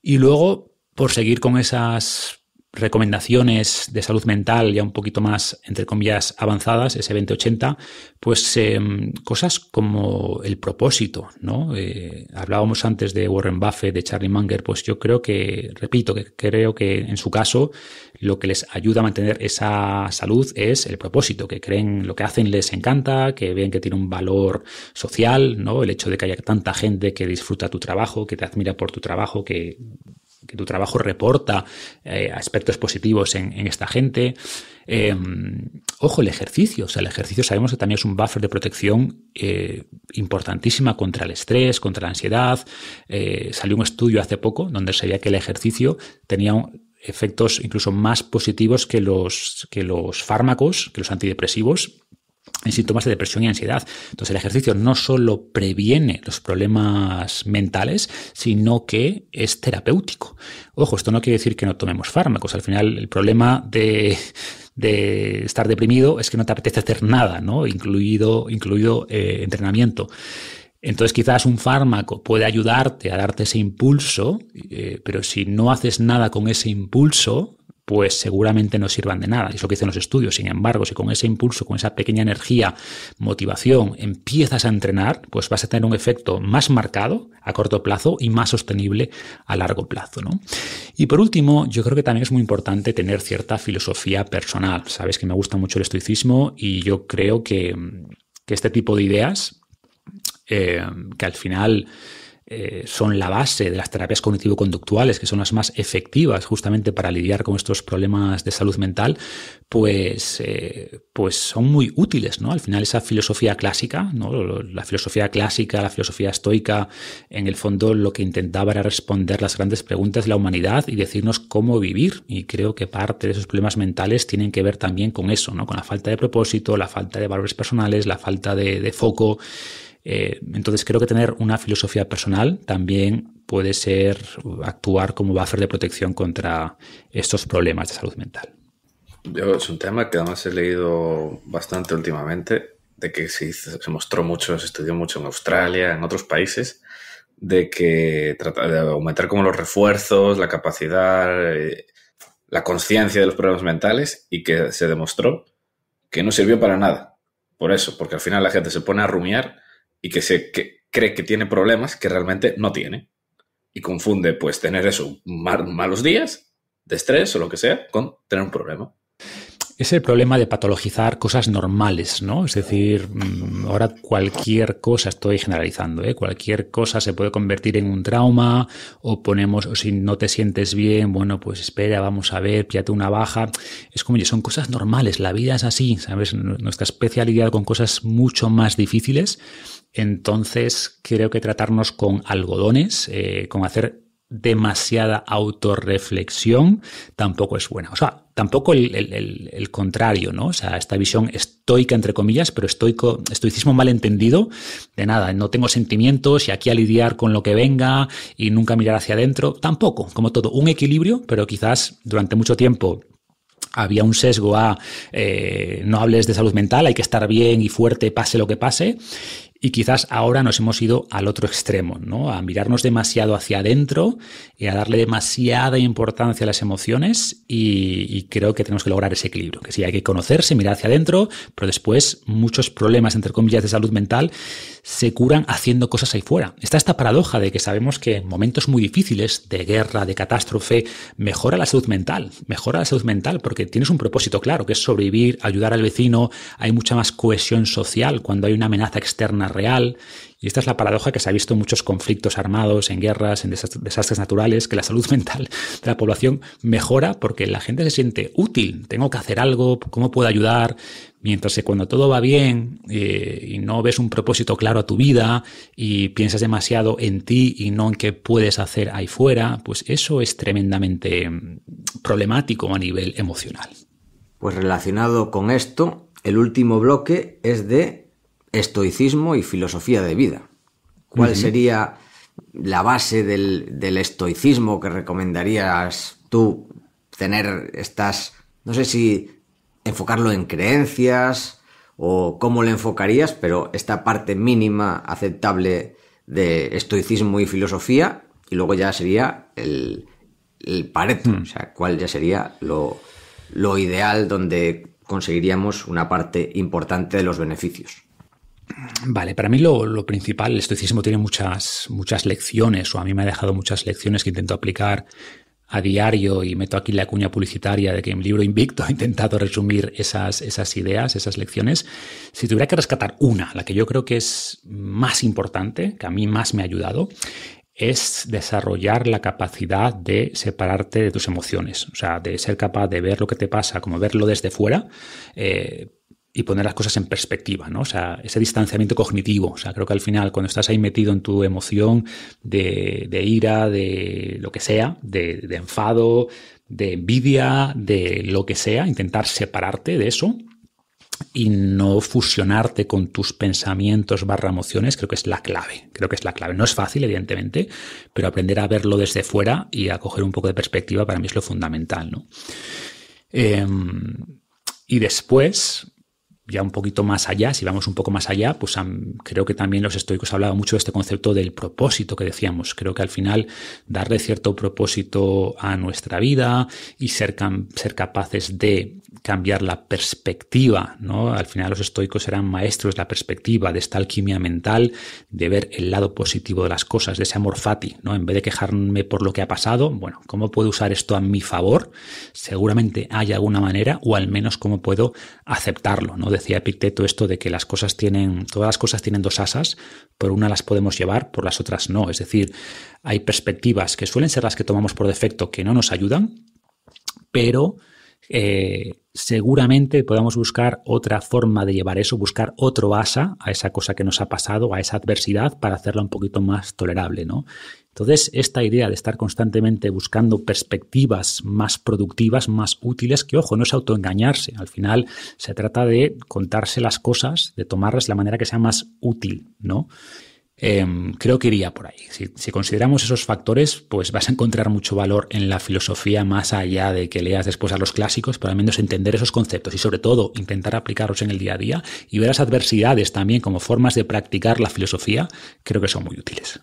Y luego, por seguir con esas recomendaciones de salud mental ya un poquito más, entre comillas, avanzadas, ese 2080, pues em, cosas como el propósito, ¿no? Eh, hablábamos antes de Warren Buffett, de Charlie Munger, pues yo creo que, repito, que creo que en su caso lo que les ayuda a mantener esa salud es el propósito, que creen lo que hacen les encanta, que ven que tiene un valor social, ¿no? El hecho de que haya tanta gente que disfruta tu trabajo, que te admira por tu trabajo, que que tu trabajo reporta eh, aspectos positivos en, esta gente. Eh, ojo, el ejercicio. sea, el ejercicio sabemos que también es un buffer de protección eh, importantísima contra el estrés, contra la ansiedad. salió un estudio hace poco donde se veía que el ejercicio tenía efectos incluso más positivos que los, que los fármacos, que los antidepresivos en síntomas de depresión y ansiedad. Entonces el ejercicio no solo previene los problemas mentales, sino que es terapéutico. Ojo, esto no quiere decir que no tomemos fármacos. Al final el problema de, estar deprimido es que no te apetece hacer nada, ¿no? incluido, incluido eh, entrenamiento. Entonces quizás un fármaco puede ayudarte a darte ese impulso, eh, pero si no haces nada con ese impulso, pues seguramente no sirvan de nada. Es lo que dicen los estudios. Sin embargo, si con ese impulso, con esa pequeña energía, motivación, empiezas a entrenar, pues vas a tener un efecto más marcado a corto plazo y más sostenible a largo plazo. Y por último, yo creo que también es muy importante tener cierta filosofía personal. Sabes que me gusta mucho el estoicismo y yo creo que, este tipo de ideas, eh, que al final eh, son la base de las terapias cognitivo-conductuales, que son las más efectivas justamente para lidiar con estos problemas de salud mental, pues, eh, pues son muy útiles, ¿no? Al final esa filosofía clásica, ¿no? La filosofía clásica, la filosofía estoica, en el fondo lo que intentaba era responder las grandes preguntas de la humanidad y decirnos cómo vivir. Y creo que parte de esos problemas mentales tienen que ver también con eso, ¿no? Con la falta de propósito, la falta de valores personales, la falta de foco. Eh, entonces creo que tener una filosofía personal también puede ser actuar como buffer de protección contra estos problemas de salud mental. Yo, es un tema que además he leído bastante últimamente, de que se, mostró mucho, se estudió mucho en Australia, en otros países, de que trata de aumentar como los refuerzos, la capacidad, eh, la conciencia de los problemas mentales y que se demostró que no sirvió para nada. Por eso, porque al final la gente se pone a rumiar y que se cree que tiene problemas que realmente no tiene. Y confunde, pues, tener eso, malos días de estrés o lo que sea, con tener un problema. Es el problema de patologizar cosas normales, ¿no? Es decir, mm, ahora cualquier cosa, estoy generalizando, ¿eh? cualquier cosa se puede convertir en un trauma o ponemos, o si no te sientes bien, bueno, pues espera, vamos a ver, piate una baja. Es como, oye, son cosas normales, la vida es así, ¿sabes? Nuestra especialidad con cosas mucho más difíciles entonces creo que tratarnos con algodones, eh, con hacer demasiada autorreflexión tampoco es buena. O sea, tampoco el, contrario, ¿no? O sea, esta visión estoica, entre comillas, pero estoico, estoicismo malentendido, de nada, no tengo sentimientos y aquí a lidiar con lo que venga y nunca mirar hacia adentro, tampoco, como todo, un equilibrio, pero quizás durante mucho tiempo había un sesgo a eh, no hables de salud mental, hay que estar bien y fuerte, pase lo que pase. Y quizás ahora nos hemos ido al otro extremo, ¿no? A mirarnos demasiado hacia adentro y eh, a darle demasiada importancia a las emociones y, y creo que tenemos que lograr ese equilibrio, que sí, hay que conocerse, mirar hacia adentro, pero después muchos problemas, entre comillas, de salud mental se curan haciendo cosas ahí fuera. Está esta paradoja de que sabemos que en momentos muy difíciles, de guerra, de catástrofe, mejora la salud mental, mejora la salud mental porque tienes un propósito claro, que es sobrevivir, ayudar al vecino, hay mucha más cohesión social cuando hay una amenaza externa real y esta es la paradoja que se ha visto en muchos conflictos armados, en guerras, en desastres naturales, que la salud <laughs> mental de la población mejora porque la gente se siente útil, tengo que hacer algo, cómo puedo ayudar, mientras que cuando todo va bien eh, y no ves un propósito claro a tu vida y piensas demasiado en ti y no en qué puedes hacer ahí fuera, pues eso es tremendamente mm, problemático a nivel emocional. Pues relacionado con esto, el último bloque es de estoicismo y filosofía de vida. ¿Cuál sería la base del, estoicismo que recomendarías tú tener estas, no sé si enfocarlo en creencias o cómo le enfocarías, pero esta parte mínima aceptable de estoicismo y filosofía, y luego ya sería el, pareto, hmm. o sea, cuál ya sería lo ideal donde conseguiríamos una parte importante de los beneficios. Vale, para mí lo, lo, principal, el estoicismo tiene muchas, muchas lecciones, o a mí me ha dejado muchas lecciones que intento aplicar a diario y meto aquí la cuña publicitaria de que en libro Invicto he intentado resumir esas, esas ideas, esas lecciones. Si tuviera que rescatar una, la que yo creo que es más importante, que a mí más me ha ayudado, es desarrollar la capacidad de separarte de tus emociones, o sea, de ser capaz de ver lo que te pasa, como verlo desde fuera, eh, y poner las cosas en perspectiva, ¿no? O sea, ese distanciamiento cognitivo. O sea, creo que al final, cuando estás ahí metido en tu emoción de, ira, de lo que sea, de, enfado, de envidia, de lo que sea, intentar separarte de eso y no fusionarte con tus pensamientos barra emociones, creo que es la clave. Creo que es la clave. No es fácil, evidentemente, pero aprender a verlo desde fuera y a coger un poco de perspectiva para mí es lo fundamental, ¿no? Em, y después, ya un poquito más allá, si vamos un poco más allá, pues creo que también los estoicos hablaban mucho de este concepto del propósito que decíamos. Creo que al final darle cierto propósito a nuestra vida y ser, ser capaces de cambiar la perspectiva, ¿no? Al final los estoicos eran maestros de la perspectiva, de esta alquimia mental, de ver el lado positivo de las cosas, de ese amor fati, ¿no? En vez de quejarme por lo que ha pasado, bueno, ¿cómo puedo usar esto a mi favor? Seguramente hay alguna manera, o al menos cómo puedo aceptarlo, ¿no? decía Epicteto esto de que las cosas tienen, todas las cosas tienen dos asas, por una las podemos llevar, por las otras no. Es decir, hay perspectivas que suelen ser las que tomamos por defecto que no nos ayudan, pero eh, seguramente podamos buscar otra forma de llevar eso, buscar otro asa a esa cosa que nos ha pasado, a esa adversidad, para hacerla un poquito más tolerable, ¿no? Entonces, esta idea de estar constantemente buscando perspectivas más productivas, más útiles, que ojo, no es autoengañarse. Al final se trata de contarse las cosas, de tomarlas de la manera que sea más útil, ¿no? Em, creo que iría por ahí. Si, si, consideramos esos factores, pues vas a encontrar mucho valor en la filosofía más allá de que leas después a los clásicos, pero al menos entender esos conceptos y sobre todo intentar aplicarlos en el día a día y ver las adversidades también como formas de practicar la filosofía, creo que son muy útiles.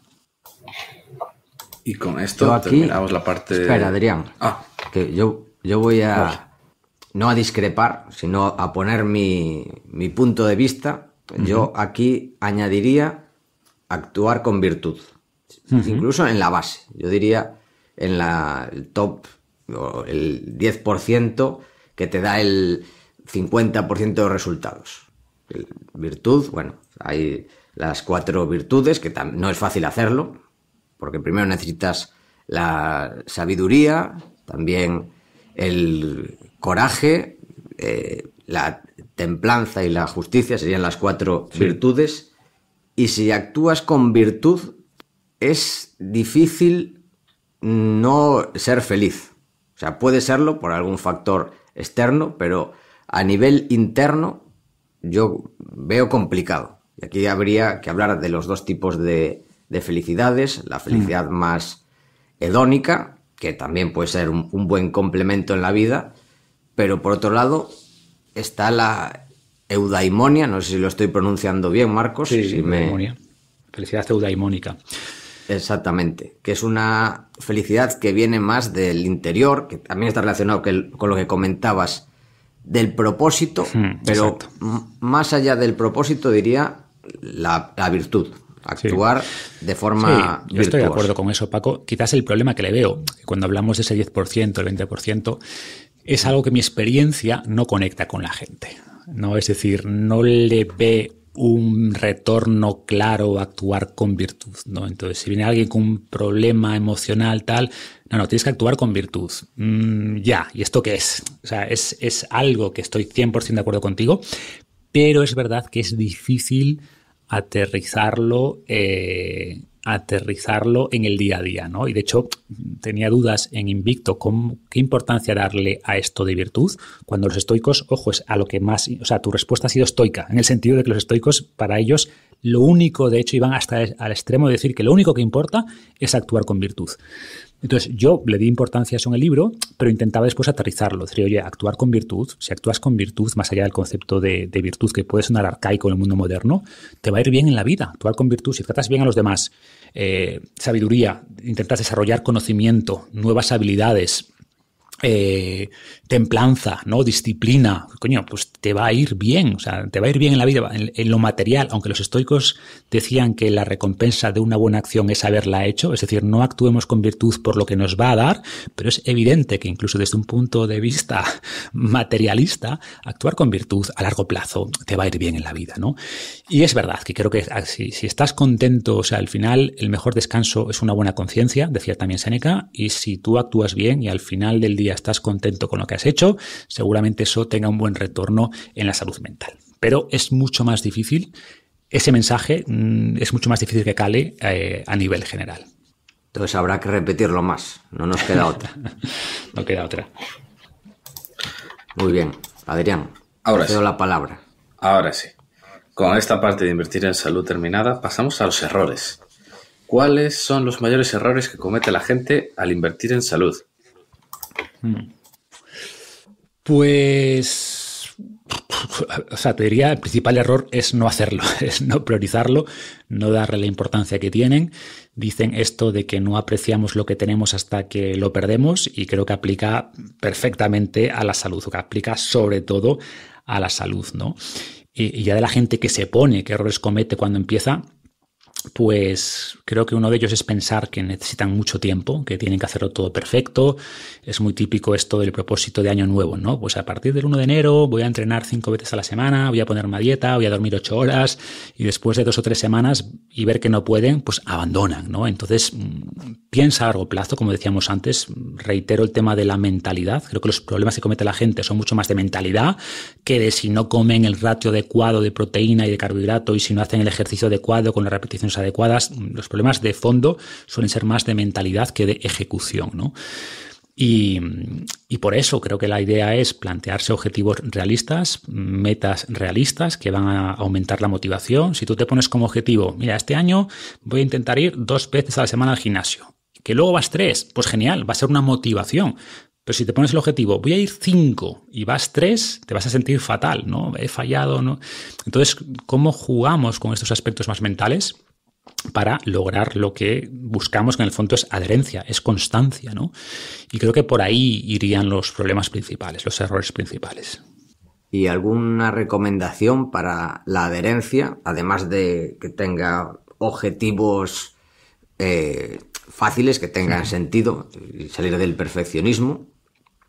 Y con esto terminamos la parte. Espera, Adrián. Ah. Que yo, yo voy a. Pues. No a discrepar, sino a poner mi, mi punto de vista. Yo aquí añadiría actuar con virtud. Incluso en la base. Yo diría en la, el top, el 10% que te da el 50% de resultados. El virtud, bueno, hay las cuatro virtudes, que no es fácil hacerlo, porque primero necesitas la sabiduría, también el coraje, eh, la templanza y la justicia serían las cuatro virtudes. Y si actúas con virtud, es difícil no ser feliz. O sea, puede serlo por algún factor externo, pero a nivel interno yo veo complicado. Y aquí habría que hablar de los dos tipos de de felicidades, la felicidad mm. más hedónica, que también puede ser un, buen complemento en la vida, pero por otro lado está la eudaimonia, no sé si lo estoy pronunciando bien, Marcos. Sí, Felicidad eudaimónica. Exactamente, que es una felicidad que viene más del interior, que también está relacionado con lo que comentabas del propósito, hmm, pero más allá del propósito diría la virtud, actuar de forma. yo estoy de acuerdo con eso, Paco. Quizás el problema que le veo, cuando hablamos de ese 10%, el 20%, es algo que mi experiencia no conecta con la gente. ¿no? Es decir, no le ve un retorno claro actuar con virtud, ¿no? Entonces, si viene alguien con un problema emocional tal, no, no, tienes que actuar con virtud. Mm, ya, ¿y esto qué es? O sea, es, es algo que estoy 100% de acuerdo contigo, pero es verdad que es difícil aterrizarlo, eh, aterrizarlo en el día a día, ¿no? Y de hecho tenía dudas en Invicto, ¿qué importancia darle a esto de virtud? Cuando los estoicos, ojo, es a lo que más, o sea, tu respuesta ha sido estoica, en el sentido de que los estoicos, para ellos, lo único, de hecho, iban hasta al extremo de decir que lo único que importa es actuar con virtud. Entonces, yo le di importancia a eso en el libro, pero intentaba después aterrizarlo. Decir, oye, actuar con virtud, si actúas con virtud, más allá del concepto de, virtud que puede sonar arcaico en el mundo moderno, te va a ir bien en la vida. Actuar con virtud, si tratas bien a los demás, eh, sabiduría, intentas desarrollar conocimiento, nuevas habilidades, eh, templanza, ¿no? Disciplina, coño, pues te va a ir bien, o sea, te va a ir bien en la vida, en, lo material, aunque los estoicos decían que la recompensa de una buena acción es haberla hecho, es decir, no actuemos con virtud por lo que nos va a dar, pero es evidente que incluso desde un punto de vista <laughs> materialista, actuar con virtud a largo plazo te va a ir bien en la vida, ¿no? Y es verdad que creo que ah, si, si estás contento, o sea, al final el mejor descanso es una buena conciencia, decía también Seneca, y si tú actúas bien y al final del día estás contento con lo que has hecho, seguramente eso tenga un buen retorno en la salud mental. Pero es mucho más difícil, ese mensaje mm, es mucho más difícil que cale eh, a nivel general. Entonces habrá que repetirlo más, no nos queda otra. <laughs> no queda otra. Muy bien, Adrián. Ahora te doy la palabra. Ahora sí. Con esta parte de invertir en salud terminada, pasamos a los errores. ¿Cuáles son los mayores errores que comete la gente al invertir en salud? Pues, o sea, te diría, el principal error es no hacerlo, <laughs> es no priorizarlo, no darle la importancia que tienen. Dicen esto de que no apreciamos lo que tenemos hasta que lo perdemos y creo que aplica perfectamente a la salud, o que aplica sobre todo a la salud, ¿no? Y ya de la gente que se pone, qué errores comete cuando empieza, pues creo que uno de ellos es pensar que necesitan mucho tiempo, que tienen que hacerlo todo perfecto. Es muy típico esto del propósito de año nuevo, ¿no? Pues a partir del 1 de enero voy a entrenar cinco veces a la semana, voy a poner una dieta, voy a dormir ocho horas y después de dos o tres semanas y ver que no pueden, pues abandonan, ¿no? Entonces piensa a largo plazo, como decíamos antes, reitero el tema de la mentalidad, creo que los problemas que comete la gente son mucho más de mentalidad que de si no comen el ratio adecuado de proteína y de carbohidrato y si no hacen el ejercicio adecuado con las repeticiones adecuadas, los problemas de fondo suelen ser más de mentalidad que de ejecución, Y, y, por eso creo que la idea es plantearse objetivos realistas, metas realistas que van a aumentar la motivación. Si tú te pones como objetivo, mira, este año voy a intentar ir dos veces a la semana al gimnasio. Que luego vas tres, pues genial, va a ser una motivación. Pero si te pones el objetivo, voy a ir cinco y vas tres, te vas a sentir fatal, ¿no? He fallado, ¿no? Entonces, ¿cómo jugamos con estos aspectos más mentales? para lograr lo que buscamos, que en el fondo es adherencia, es constancia, ¿no? Y creo que por ahí irían los problemas principales, los errores principales. ¿Y alguna recomendación para la adherencia, además de que tenga objetivos eh, fáciles, que tengan sentido, salir del perfeccionismo,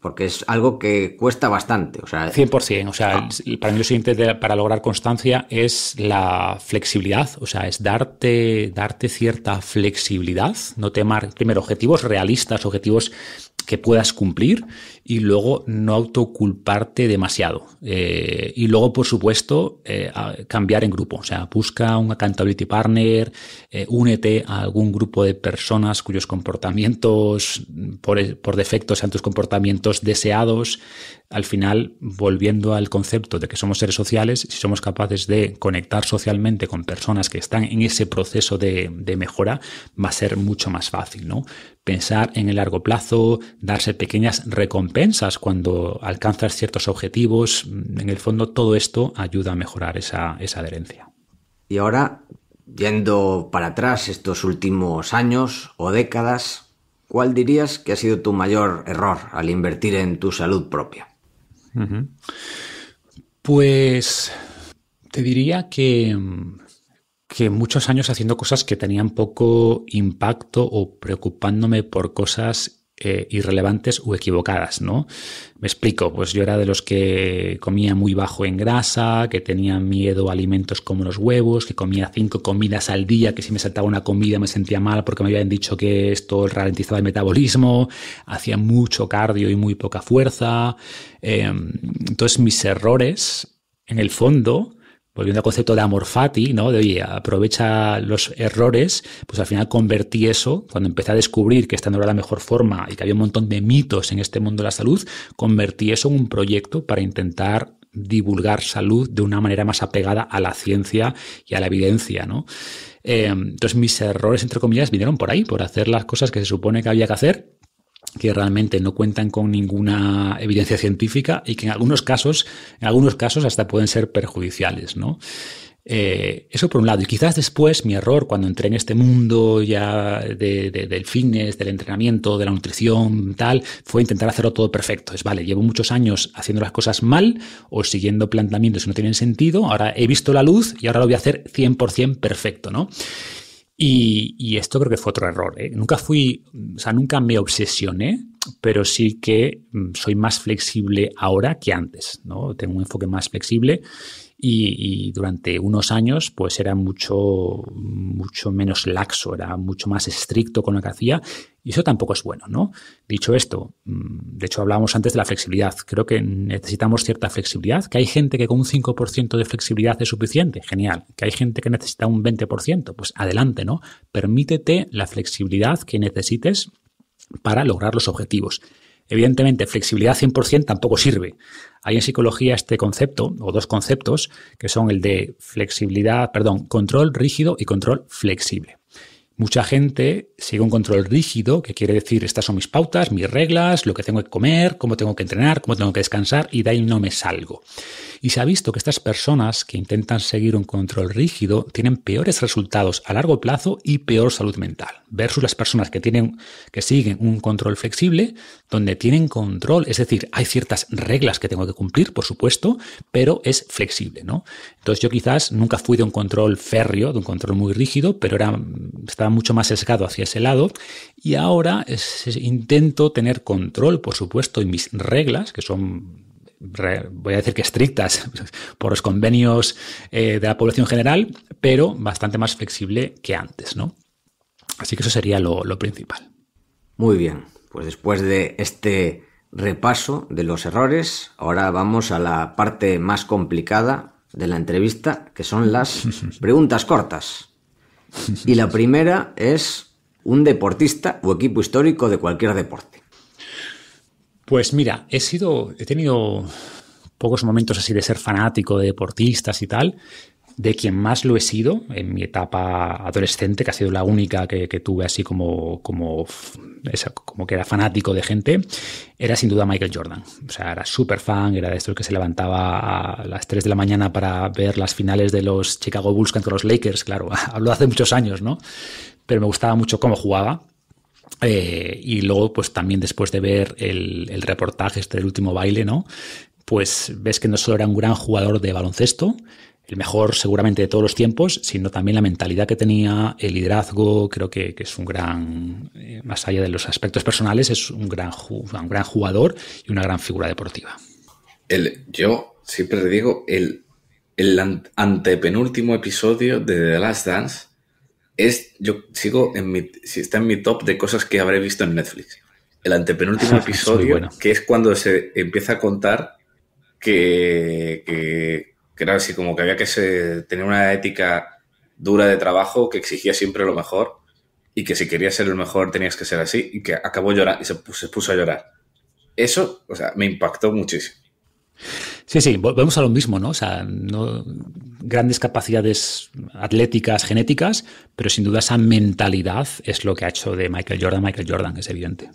porque es algo que cuesta bastante. O sea, 100%, o sea, ah. para mí lo siguiente para lograr constancia es la flexibilidad, o sea, es darte, darte cierta flexibilidad, no temar, primero, objetivos realistas, objetivos que puedas cumplir y luego no autoculparte demasiado. Eh, y luego, por supuesto, eh, cambiar en grupo. O sea, busca un accountability partner, eh, únete a algún grupo de personas cuyos comportamientos por, por defecto sean tus comportamientos deseados al final, volviendo al concepto de que somos seres sociales, si somos capaces de conectar socialmente con personas que están en ese proceso de, mejora, va a ser mucho más fácil, ¿no? Pensar en el largo plazo, darse pequeñas recompensas cuando alcanzas ciertos objetivos, mm, en el fondo todo esto ayuda a mejorar esa adherencia. Y ahora, yendo para atrás estos últimos años o décadas, ¿cuál dirías que ha sido tu mayor error al invertir en tu salud propia? Pues te diría que, que muchos años haciendo cosas que tenían poco impacto o preocupándome por cosas eh, irrelevantes u equivocadas, ¿no? Me explico, pues yo era de los que comía muy bajo en grasa, que tenía miedo a alimentos como los huevos, que comía cinco comidas al día, que si me saltaba una comida me sentía mal porque me habían dicho que esto ralentizaba el metabolismo, hacía mucho cardio y muy poca fuerza. Em, entonces mis errores, en el fondo, volviendo al concepto de amor fati, ¿no? De aprovecha los errores, pues al final convertí eso, cuando empecé a descubrir que esta no era la mejor forma y que había un montón de mitos en este mundo de la salud, convertí eso en un proyecto para intentar divulgar salud de una manera más apegada a la ciencia y a la evidencia, ¿no? Eh, entonces mis errores, entre comillas, vinieron por ahí, por hacer las cosas que se supone que había que hacer que realmente no cuentan con ninguna evidencia científica y que en algunos casos, en algunos casos hasta pueden ser perjudiciales, ¿no? Eh, eso por un lado. Y quizás después mi error cuando entré en este mundo ya de, del fitness, del entrenamiento, de la nutrición, tal, fue intentar hacerlo todo perfecto. Es vale, llevo muchos años haciendo las cosas mal o siguiendo planteamientos que no tienen sentido. Ahora he visto la luz y ahora lo voy a hacer 100% perfecto, ¿no? Y, esto creo que fue otro error. ¿eh? Nunca fui, o sea, nunca me obsesioné, pero sí que mm, soy más flexible ahora que antes, ¿no? Tengo un enfoque más flexible y, durante unos años pues era mucho, mucho menos laxo, era mucho más estricto con lo que hacía y eso tampoco es bueno, ¿no? Dicho esto, mm, de hecho hablábamos antes de la flexibilidad, creo que necesitamos cierta flexibilidad, que hay gente que con un 5% de flexibilidad es suficiente, genial, que hay gente que necesita un 20%, pues adelante, ¿no? Permítete la flexibilidad que necesites para lograr los objetivos. Evidentemente, flexibilidad 100% tampoco sirve. Hay en psicología este concepto, o dos conceptos, que son el de flexibilidad, perdón, control rígido y control flexible. Mucha gente sigue un control rígido, que quiere decir, estas son mis pautas, mis reglas, lo que tengo que comer, cómo tengo que entrenar, cómo tengo que descansar, y de ahí no me salgo. Y se ha visto que estas personas que intentan seguir un control rígido tienen peores resultados a largo plazo y peor salud mental, versus las personas que, tienen, que siguen un control flexible, donde tienen control, es decir, hay ciertas reglas que tengo que cumplir, por supuesto, pero es flexible, ¿no? Entonces yo quizás nunca fui de un control férreo, de un control muy rígido, pero era, estaba mucho más sesgado hacia ese lado y ahora intento tener control, por supuesto, y mis reglas, que son voy a decir que estrictas <laughs> por los convenios eh, de la población general, pero bastante más flexible que antes, ¿no? Así que eso sería lo principal. Muy bien, pues después de este repaso de los errores, ahora vamos a la parte más complicada de la entrevista, que son las <laughs> preguntas cortas. Y la primera es un deportista o equipo histórico de cualquier deporte. Pues mira, he sido, he tenido pocos momentos así de ser fanático de deportistas y tal, de quien más lo he sido en mi etapa adolescente, que ha sido la única que, tuve así como, como, como que era fanático de gente, era sin duda Michael Jordan. O sea, era súper fan, era de estos que se levantaba a las 3 de la mañana para ver las finales de los Chicago Bulls contra los Lakers, claro, <laughs> hablo hace muchos años, ¿no? Pero me gustaba mucho cómo jugaba. Eh, y luego, pues también después de ver el, el reportaje este del último baile, ¿no? Pues ves que no solo era un gran jugador de baloncesto, el mejor seguramente de todos los tiempos, sino también la mentalidad que tenía, el liderazgo, creo que, es un gran, eh, más allá de los aspectos personales, es un gran, un gran jugador y una gran figura deportiva. El, yo siempre le digo, el, antepenúltimo episodio de The Last Dance es, yo sigo en mi, está en mi top de cosas que habré visto en Netflix. El antepenúltimo <laughs> episodio, que es cuando se empieza a contar que, que que era así como que había que tener una ética dura de trabajo que exigía siempre lo mejor y que si querías ser el mejor tenías que ser así y que acabó llorando y se puso, a llorar. Eso, o sea, me impactó muchísimo. Sí, sí, volvemos a lo mismo, ¿no? O sea, no, grandes capacidades atléticas, genéticas, pero sin duda esa mentalidad es lo que ha hecho de Michael Jordan, Michael Jordan, es evidente.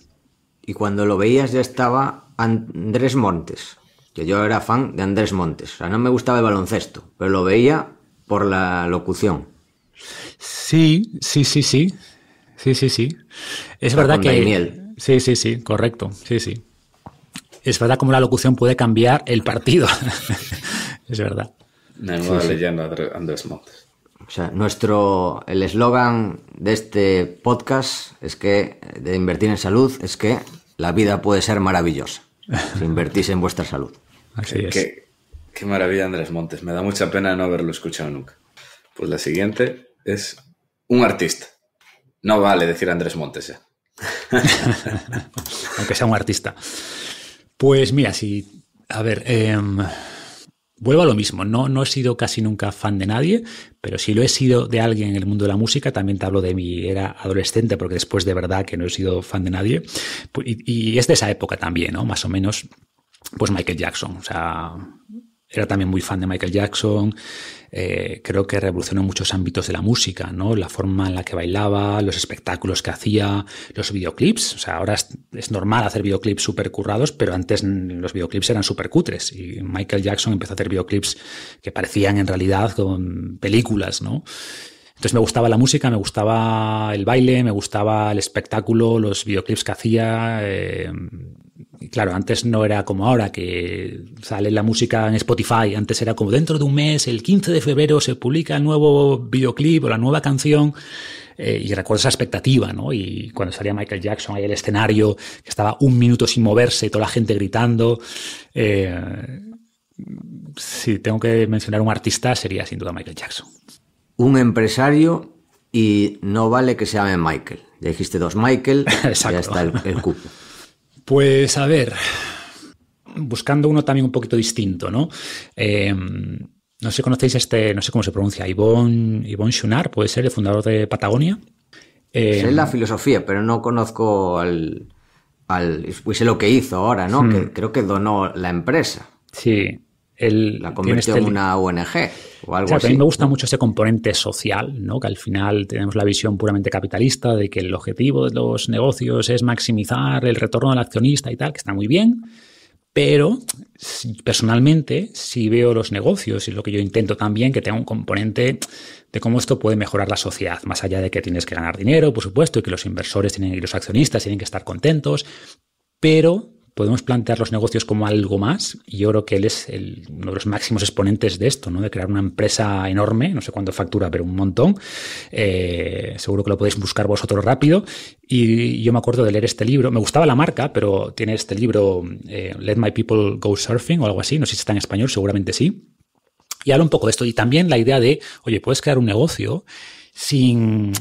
Y cuando lo veías ya estaba Andrés Montes que yo era fan de Andrés Montes. O sea, no me gustaba el baloncesto, pero lo veía por la locución. Sí, sí, sí, sí. Sí, sí, sí. Es verdad que. Sí, sí, sí, correcto. Sí, sí. Es verdad como la locución puede cambiar el partido. <laughs> es verdad. No, nueva Andrés Montes. O sea, nuestro. El eslogan de este podcast es que. de invertir en salud es que la vida puede ser maravillosa. Invertís en vuestra salud. Así es. Qué, maravilla, Andrés Montes. Me da mucha pena no haberlo escuchado nunca. Pues la siguiente es un artista. No vale decir Andrés Montes eh. <laughs> Aunque sea un artista. Pues mira, si. A ver, em, vuelvo a lo mismo, no, no he sido casi nunca fan de nadie, pero si lo he sido de alguien en el mundo de la música, también te hablo de mi era adolescente, porque después de verdad que no he sido fan de nadie, y, y es de esa época también, ¿no? Más o menos, pues Michael Jackson, o sea, era también muy fan de Michael Jackson, eh, creo que revolucionó muchos ámbitos de la música, ¿no? La forma en la que bailaba, los espectáculos que hacía, los videoclips. O sea, ahora es, normal hacer videoclips súper currados, pero antes los videoclips eran súper cutres. Y Michael Jackson empezó a hacer videoclips que parecían en realidad con películas, ¿no? Entonces me gustaba la música, me gustaba el baile, me gustaba el espectáculo, los videoclips que hacía. Eh, y claro, antes no era como ahora, que sale la música en Spotify. Antes era como dentro de un mes, el 15 de febrero, se publica el nuevo videoclip o la nueva canción. Eh, y recuerdo esa expectativa, ¿no? Y cuando salía Michael Jackson ahí el escenario, que estaba un minuto sin moverse toda la gente gritando. Eh, si tengo que mencionar un artista, sería sin duda Michael Jackson un empresario y no vale que se llame Michael. Ya dijiste dos Michael, <laughs> ya está el, cupo. Pues a ver, buscando uno también un poquito distinto, ¿no? Eh, no sé conocéis este, no sé cómo se pronuncia, Ivonne, Ivonne Schunar, puede ser el fundador de Patagonia. Eh, sé la filosofía, pero no conozco al, al. Pues sé lo que hizo ahora, ¿no? Hmm. Que creo que donó la empresa. Sí, la convirtió este en una ONG o algo o A mí me gusta mucho ese componente social, ¿no? que al final tenemos la visión puramente capitalista de que el objetivo de los negocios es maximizar el retorno al accionista y tal, que está muy bien, pero personalmente si veo los negocios y lo que yo intento también que tenga un componente de cómo esto puede mejorar la sociedad, más allá de que tienes que ganar dinero, por supuesto, y que los inversores tienen, y los accionistas tienen que estar contentos, pero podemos plantear los negocios como algo más. yo creo que él es uno de los máximos exponentes de esto, ¿no? De crear una empresa enorme, no sé cuánto factura, pero un montón. Eh, seguro que lo podéis buscar vosotros rápido. Y yo me acuerdo de leer este libro. Me gustaba la marca, pero tiene este libro, eh, Let My People Go Surfing o algo así. No sé si está en español, seguramente sí. Y habla un poco de esto. Y también la idea de, oye, puedes crear un negocio sin,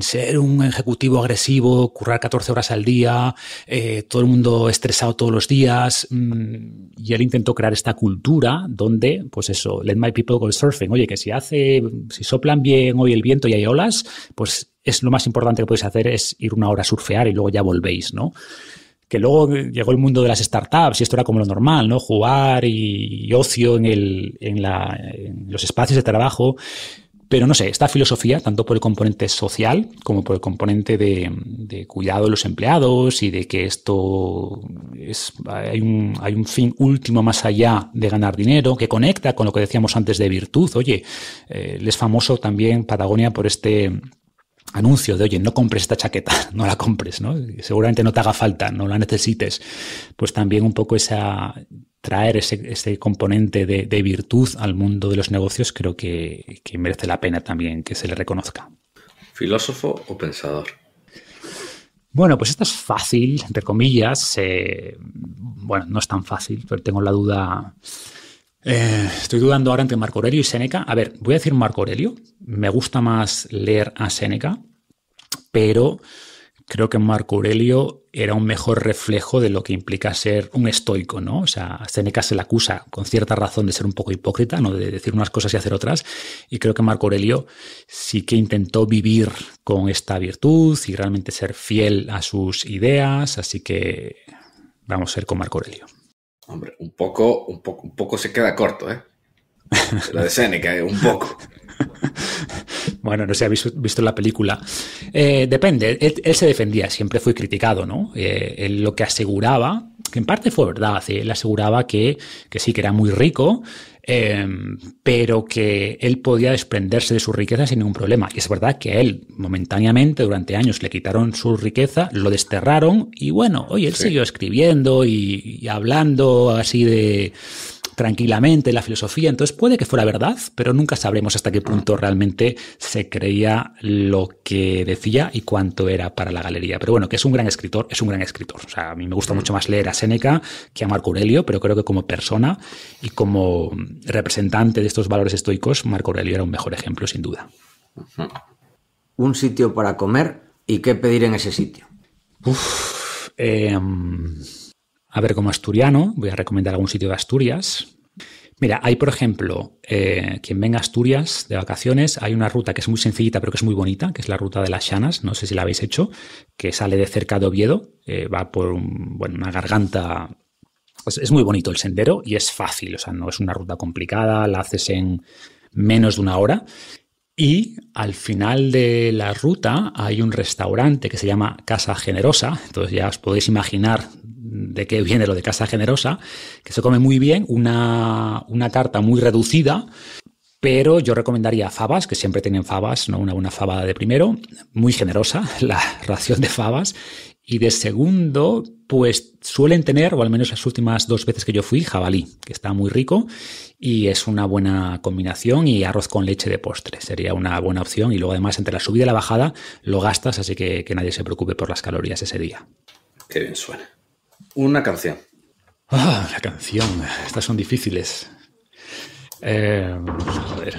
ser un ejecutivo agresivo, currar 14 horas al día, eh, todo el mundo estresado todos los días. Mm, y él intentó crear esta cultura donde, pues eso, let my people go surfing. Oye, que si hace, si soplan bien hoy el viento y hay olas, pues es lo más importante que podéis hacer es ir una hora a surfear y luego ya volvéis, ¿no? que luego llegó el mundo de las startups y esto era como lo normal, ¿no? Jugar y, ocio en, en, los espacios de trabajo. Pero no sé, esta filosofía, tanto por el componente social como por el componente de, cuidado de los empleados y de que esto es, hay, un, fin último más allá de ganar dinero, que conecta con lo que decíamos antes de virtud. Oye, eh, es famoso también Patagonia por este anuncio de, oye, no compres esta chaqueta, <laughs> no la compres, ¿no? Seguramente no te haga falta, no la necesites. Pues también un poco esa traer ese, componente de, virtud al mundo de los negocios creo que, merece la pena también que se le reconozca. ¿Filósofo o pensador? Bueno, pues esto es fácil, entre comillas. Eh, bueno, no es tan fácil, pero tengo la duda. Eh, estoy dudando ahora entre Marco Aurelio y Seneca. A ver, voy a decir Marco Aurelio. Me gusta más leer a Seneca, pero creo que Marco Aurelio era un mejor reflejo de lo que implica ser un estoico, ¿no? O sea, a Seneca se le acusa con cierta razón de ser un poco hipócrita, ¿no? De decir unas cosas y hacer otras. Y creo que Marco Aurelio sí que intentó vivir con esta virtud y realmente ser fiel a sus ideas. Así que vamos a ir con Marco Aurelio. Hombre, un poco, un poco, un poco se queda corto, ¿eh? La de Seneca, ¿eh? un poco. <laughs> <laughs> bueno, no sé, ha visto la película. Eh, depende, él, se defendía, siempre fue criticado, ¿no? Eh, él lo que aseguraba, que en parte fue verdad, ¿eh? él aseguraba que, sí, que era muy rico, em, pero que él podía desprenderse de su riqueza sin ningún problema. Y es verdad que a él momentáneamente durante años le quitaron su riqueza, lo desterraron y bueno, hoy él siguió escribiendo y hablando así de tranquilamente la filosofía. Entonces puede que fuera verdad, pero nunca sabremos hasta qué punto realmente se creía lo que decía y cuánto era para la galería. Pero bueno, que es un gran escritor, es un gran escritor. O sea, a mí me gusta mm. mucho más leer a Séneca que a Marco Aurelio, pero creo que como persona y como representante de estos valores estoicos, Marco Aurelio era un mejor ejemplo, sin duda. Un sitio para comer y qué pedir en ese sitio. Em, a ver, como asturiano, voy a recomendar algún sitio de Asturias. Mira, hay, por ejemplo, eh, quien venga a Asturias de vacaciones, hay una ruta que es muy sencillita, pero que es muy bonita, que es la ruta de las Llanas, no sé si la habéis hecho, que sale de cerca de Oviedo, eh, va por una garganta. Es, es muy bonito el sendero y es fácil, o sea, no es una ruta complicada, la haces en menos de una hora. Y al final de la ruta hay un restaurante que se llama Casa Generosa, entonces ya os podéis imaginar de qué viene lo de casa generosa, que se come muy bien, una, carta muy reducida, pero yo recomendaría fabas, que siempre tienen fabas, ¿no? una buena fabada de primero, muy generosa <laughs> la ración de fabas, y de segundo, pues suelen tener, o al menos las últimas dos veces que yo fui, jabalí, que está muy rico y es una buena combinación y arroz con leche de postre, sería una buena opción y luego además entre la subida y la bajada lo gastas, así que que nadie se preocupe por las calorías ese día. Qué bien suena. Una canción. Ah, la canción. Estas son difíciles. Eh, a ver.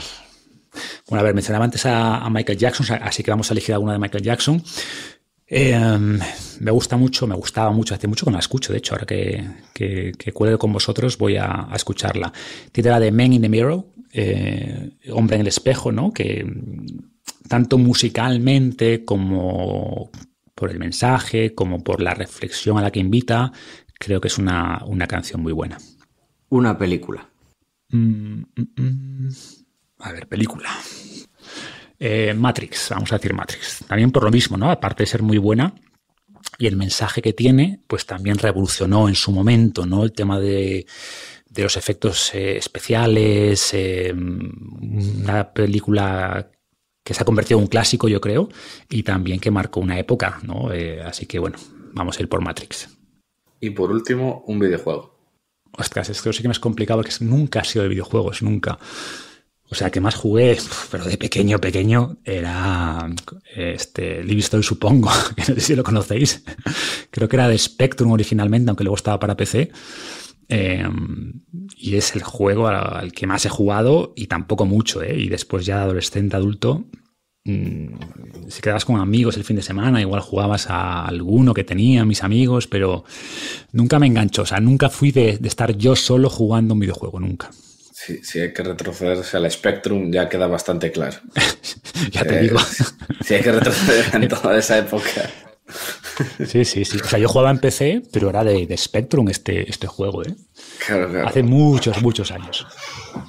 Bueno, a ver, mencionaba antes a, Michael Jackson, así que vamos a elegir alguna de Michael Jackson. Em, me gusta mucho, me gustaba mucho, hace mucho que no la escucho, de hecho, ahora que, que, con vosotros voy a, escucharla. titula de Men in the Mirror, eh, Hombre en el Espejo, ¿no? Que tanto musicalmente como por el mensaje como por la reflexión a la que invita, creo que es una, canción muy buena. Una película. Mm, mm, mm. A ver, película. Eh, Matrix, vamos a decir Matrix. También por lo mismo, ¿no? Aparte de ser muy buena y el mensaje que tiene, pues también revolucionó en su momento, ¿no? El tema de, los efectos eh, especiales, eh, una película que se ha convertido en un clásico, yo creo, y también que marcó una época, ¿no? Eh, así que bueno, vamos a ir por Matrix. Y por último, un videojuego. Ostras, es creo sí que me es complicado porque nunca ha sido de videojuegos, nunca. O sea, que más jugué, pero de pequeño, pequeño, era este supongo, <laughs> que no sé si lo conocéis. <laughs> Creo que era de Spectrum originalmente, aunque luego estaba para PC. Em, y es el juego al, que más he jugado y tampoco mucho, ¿eh? Y después ya de adolescente, adulto, mm, si quedabas con amigos el fin de semana, igual jugabas a alguno que tenía, mis amigos, pero nunca me enganchó. O sea, nunca fui de, estar yo solo jugando un videojuego, nunca. Sí, hay que retrocederse al Spectrum, ya queda bastante claro. <laughs> ya te eh, digo. si hay que retroceder en <laughs> toda esa época. <laughs> Sí, sí, sí. O sea, yo jugaba en PC, pero era de, de Spectrum este, este juego, ¿eh? Claro, claro. Hace muchos, muchos años.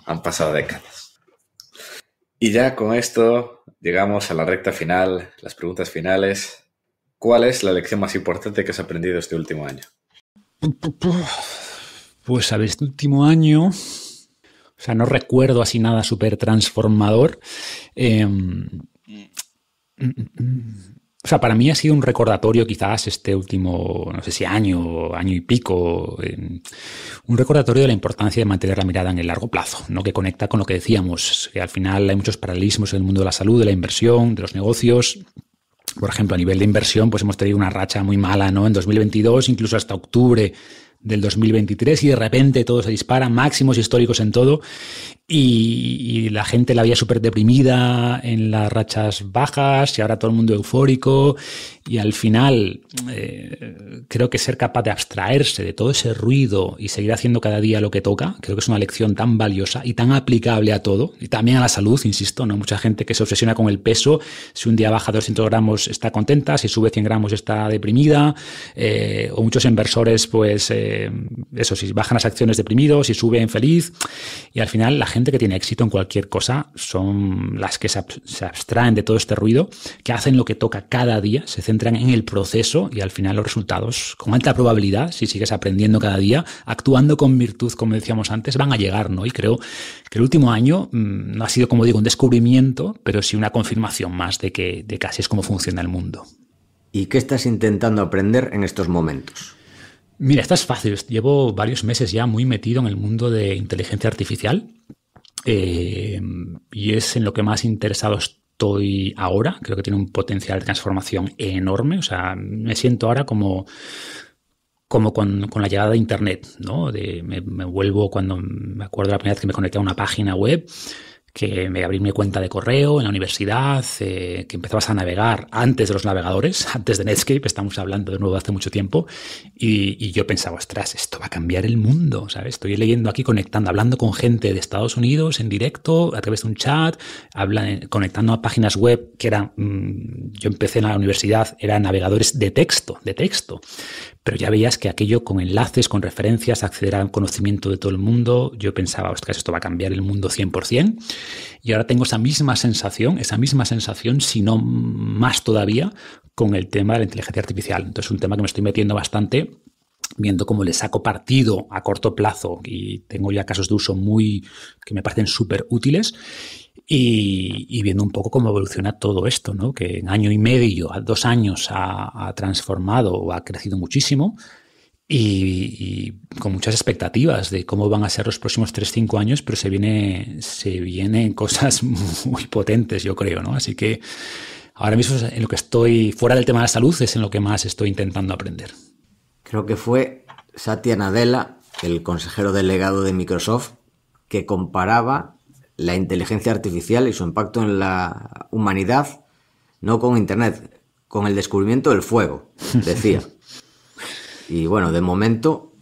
Han pasado décadas. Y ya con esto llegamos a la recta final, las preguntas finales. ¿Cuál es la lección más importante que has aprendido este último año? Pues, a ver, este último año. O sea, no recuerdo así nada súper transformador. Em, mm, mm, mm. O sea, para mí ha sido un recordatorio quizás este último, no sé si año, año y pico, un recordatorio de la importancia de mantener la mirada en el largo plazo, ¿no? que conecta con lo que decíamos, que al final hay muchos paralelismos en el mundo de la salud, de la inversión, de los negocios, por ejemplo, a nivel de inversión, pues hemos tenido una racha muy mala, ¿no? En 2022, incluso hasta octubre del 2023 y de repente todo se dispara, máximos históricos en todo y, la gente la había súper deprimida en las rachas bajas y ahora todo el mundo eufórico y al final eh, creo que ser capaz de abstraerse de todo ese ruido y seguir haciendo cada día lo que toca, creo que es una lección tan valiosa y tan aplicable a todo y también a la salud, insisto, no mucha gente que se obsesiona con el peso, si un día baja 200 gramos está contenta, si sube 100 gramos está deprimida eh, o muchos inversores pues... Eh, eh, eso, si bajan las acciones deprimidos si suben feliz. Y al final la gente que tiene éxito en cualquier cosa son las que se, abstraen de todo este ruido, que hacen lo que toca cada día, se centran en el proceso y al final los resultados, con alta probabilidad, si sigues aprendiendo cada día, actuando con virtud, como decíamos antes, van a llegar, ¿no? Y creo que el último año mm, no ha sido, como digo, un descubrimiento, pero sí una confirmación más de que, de que así es como funciona el mundo. ¿Y qué estás intentando aprender en estos momentos? Mira, esta es fácil. Llevo varios meses ya muy metido en el mundo de inteligencia artificial eh, y es en lo que más interesado estoy ahora. Creo que tiene un potencial de transformación enorme. O sea, me siento ahora como como con, la llegada de Internet, ¿no? me, me, vuelvo cuando me acuerdo la primera vez que me conecté a una página web, que me abrí mi cuenta de correo en la universidad, eh, que empezabas a navegar antes de los navegadores, <laughs> antes de Netscape, estamos hablando de nuevo hace mucho tiempo, y, yo pensaba, ostras, esto va a cambiar el mundo, ¿sabes? Estoy leyendo aquí, conectando, hablando con gente de Estados Unidos en directo, a través de un chat, eh, conectando a páginas web que eran, mm, yo empecé en la universidad, eran navegadores de texto, de texto, pero ya veías que aquello con enlaces, con referencias, acceder al conocimiento de todo el mundo, yo pensaba, ostras, esto va a cambiar el mundo 100%, y ahora tengo esa misma sensación, esa misma sensación, si no más todavía, con el tema de la inteligencia artificial. Entonces, es un tema que me estoy metiendo bastante viendo cómo le saco partido a corto plazo y tengo ya casos de uso muy que me parecen súper útiles y, viendo un poco cómo evoluciona todo esto, ¿no? que en año y medio, a dos años ha, transformado o ha crecido muchísimo y, con muchas expectativas de cómo van a ser los próximos tres, cinco años, pero se, viene, se vienen cosas <laughs> muy potentes, yo creo. ¿no? Así que ahora mismo en lo que estoy fuera del tema de la salud es en lo que más estoy intentando aprender. Creo que fue Satya Nadella, el consejero delegado de Microsoft, que comparaba la inteligencia artificial y su impacto en la humanidad, no con Internet, con el descubrimiento del fuego, decía. <laughs> y bueno, de momento,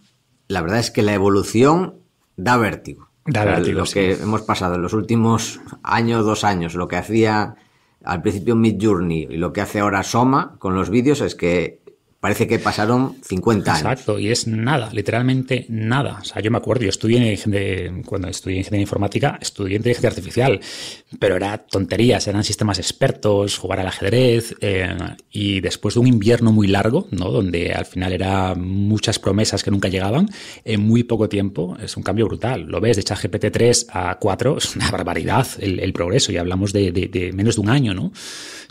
la verdad es que la evolución da vértigo. Da vértigo. Lo que hemos pasado en los últimos años, dos años, lo que hacía al principio Mid Journey y lo que hace ahora Soma con los vídeos es que parece que pasaron 50 años. Exacto, y es nada, literalmente nada. O sea, yo me acuerdo, yo estudié cuando estudié ingeniería informática, estudié inteligencia artificial, pero era tonterías, eran sistemas expertos, jugar al ajedrez, eh, y después de un invierno muy largo, ¿no? donde al final eran muchas promesas que nunca llegaban, en muy poco tiempo es un cambio brutal. Lo ves, de ChatGPT 3 a 4, es una barbaridad el, progreso, y hablamos de, menos de un año, ¿no?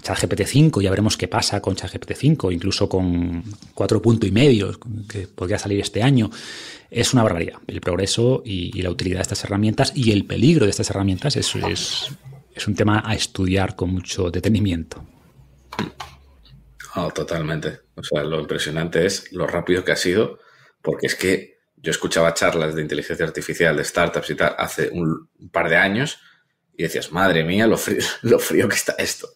ChatGPT 5, ya veremos qué pasa con ChatGPT 5, incluso con cuatro punto y medio que podría salir este año. Es una barbaridad. El progreso y, la utilidad de estas herramientas y el peligro de estas herramientas es, es, un tema a estudiar con mucho detenimiento. Ah, totalmente. O sea, lo impresionante es lo rápido que ha sido, porque es que yo escuchaba charlas de inteligencia artificial, de startups y tal, hace un par de años y decías, madre mía, lo <laughs> lo frío que está esto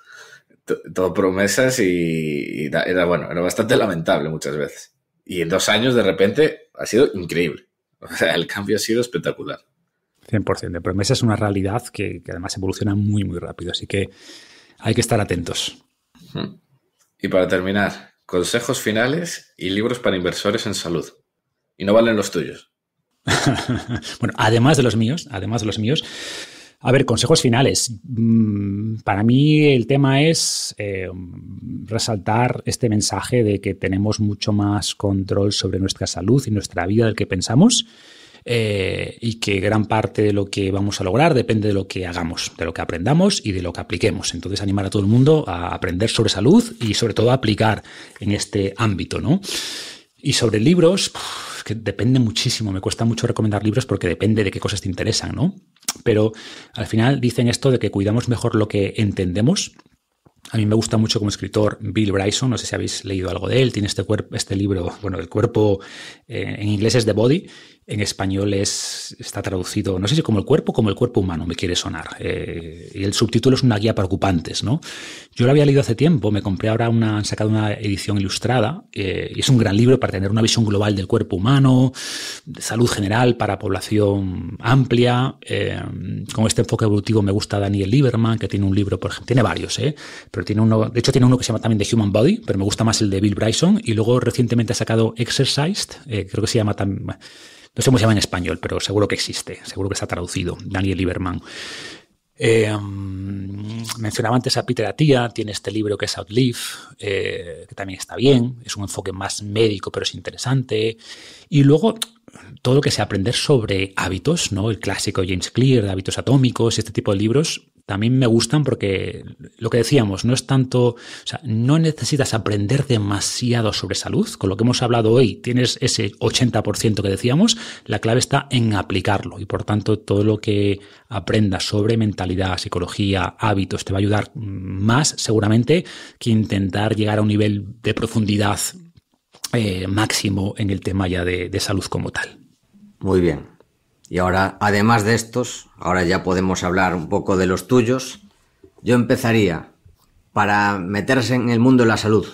todo promesas y, era, bueno, era bastante lamentable muchas veces. Y en dos años, de repente, ha sido increíble. <laughs> O sea, el cambio ha sido espectacular. 100%. De promesas es una realidad que, que, además evoluciona muy, muy rápido. Así que hay que estar atentos. Y para terminar, consejos finales y libros para inversores en salud. Y no valen los tuyos. <laughs> bueno, además de los míos, además de los míos, a ver, consejos finales. Mm, para mí el tema es eh, resaltar este mensaje de que tenemos mucho más control sobre nuestra salud y nuestra vida del que pensamos. Eh, y que gran parte de lo que vamos a lograr depende de lo que hagamos, de lo que aprendamos y de lo que apliquemos. Entonces, animar a todo el mundo a aprender sobre salud y sobre todo a aplicar en este ámbito, ¿no? Y sobre libros, que depende muchísimo, me cuesta mucho recomendar libros porque depende de qué cosas te interesan, ¿no? Pero al final dicen esto de que cuidamos mejor lo que entendemos. A mí me gusta mucho como escritor Bill Bryson, no sé si habéis leído algo de él, tiene este, este libro, bueno, el cuerpo eh, en inglés es The Body, en español es, está traducido, no sé si como el cuerpo, como el cuerpo humano, me quiere sonar. Eh, y el subtítulo es una guía para ocupantes, ¿no? Yo lo había leído hace tiempo, me compré ahora una, han sacado una edición ilustrada, eh, y es un gran libro para tener una visión global del cuerpo humano, de salud general para población amplia. Eh, con este enfoque evolutivo me gusta Daniel Lieberman, que tiene un libro, por ejemplo, tiene varios, ¿eh? Pero tiene uno, de hecho tiene uno que se llama también The Human Body, pero me gusta más el de Bill Bryson, y luego recientemente ha sacado Exercised, creo que se llama también no sé cómo se llama en español, pero seguro que existe, seguro que está traducido, Daniel Lieberman. Eh, mencionaba antes a Peter Atia, tiene este libro que es Outlive, eh, que también está bien, es un enfoque más médico, pero es interesante. Y luego todo lo que sea aprender sobre hábitos, ¿no? El clásico James Clear, hábitos atómicos, este tipo de libros, también me gustan porque lo que decíamos, no es tanto, o sea, no necesitas aprender demasiado sobre salud, con lo que hemos hablado hoy, tienes ese 80% que decíamos, la clave está en aplicarlo y por tanto todo lo que aprendas sobre mentalidad, psicología, hábitos te va a ayudar más seguramente que intentar llegar a un nivel de profundidad eh, máximo en el tema ya de salud como tal. Muy bien, y ahora, además de estos, ahora ya podemos hablar un poco de los tuyos. Yo empezaría para meterse en el mundo de la salud.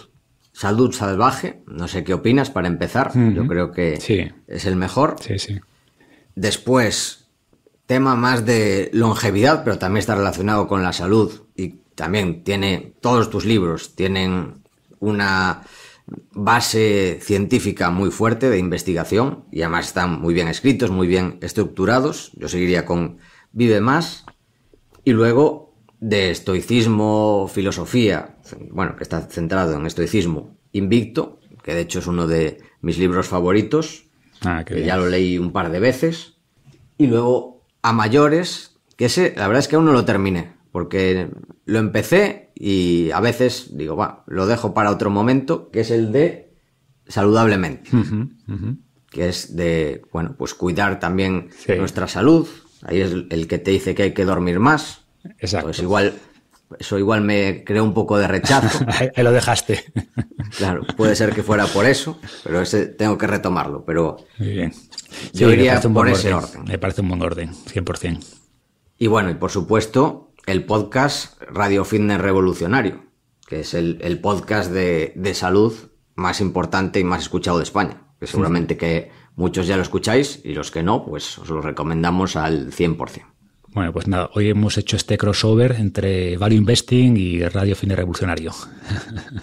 Salud salvaje, no sé qué opinas para empezar, yo creo que es el mejor. Sí, sí. Después, tema más de longevidad, pero también está relacionado con la salud y también tiene todos tus libros, tienen una base científica muy fuerte de investigación y además están muy bien escritos, muy bien estructurados. Yo seguiría con Vive más y luego de estoicismo, filosofía, bueno, que está centrado en estoicismo invicto, que de hecho es uno de mis libros favoritos, ah, que ya lo leí un par de veces, y luego a mayores, que ese, la verdad es que aún no lo terminé, porque lo empecé y a veces digo, va, lo dejo para otro momento, que es el de saludablemente, que es de, bueno, pues cuidar también nuestra salud. Ahí es el que te dice que hay que dormir más. Exacto. Pues igual, eso igual me creó un poco de rechazo. <laughs> Ahí lo dejaste. <laughs> claro, puede ser que fuera por eso, pero ese tengo que retomarlo. Pero bien. yo iría por ese orden. Me parece un buen orden, 100%. Y bueno, y por supuesto, el podcast Radio Fitness Revolucionario, que es el, podcast de, salud más importante y más escuchado de España. Que seguramente que muchos ya lo escucháis y los que no, pues os lo recomendamos al 100%. Bueno, pues nada, hoy hemos hecho este crossover entre Value Investing y Radio Fitness Revolucionario. <laughs>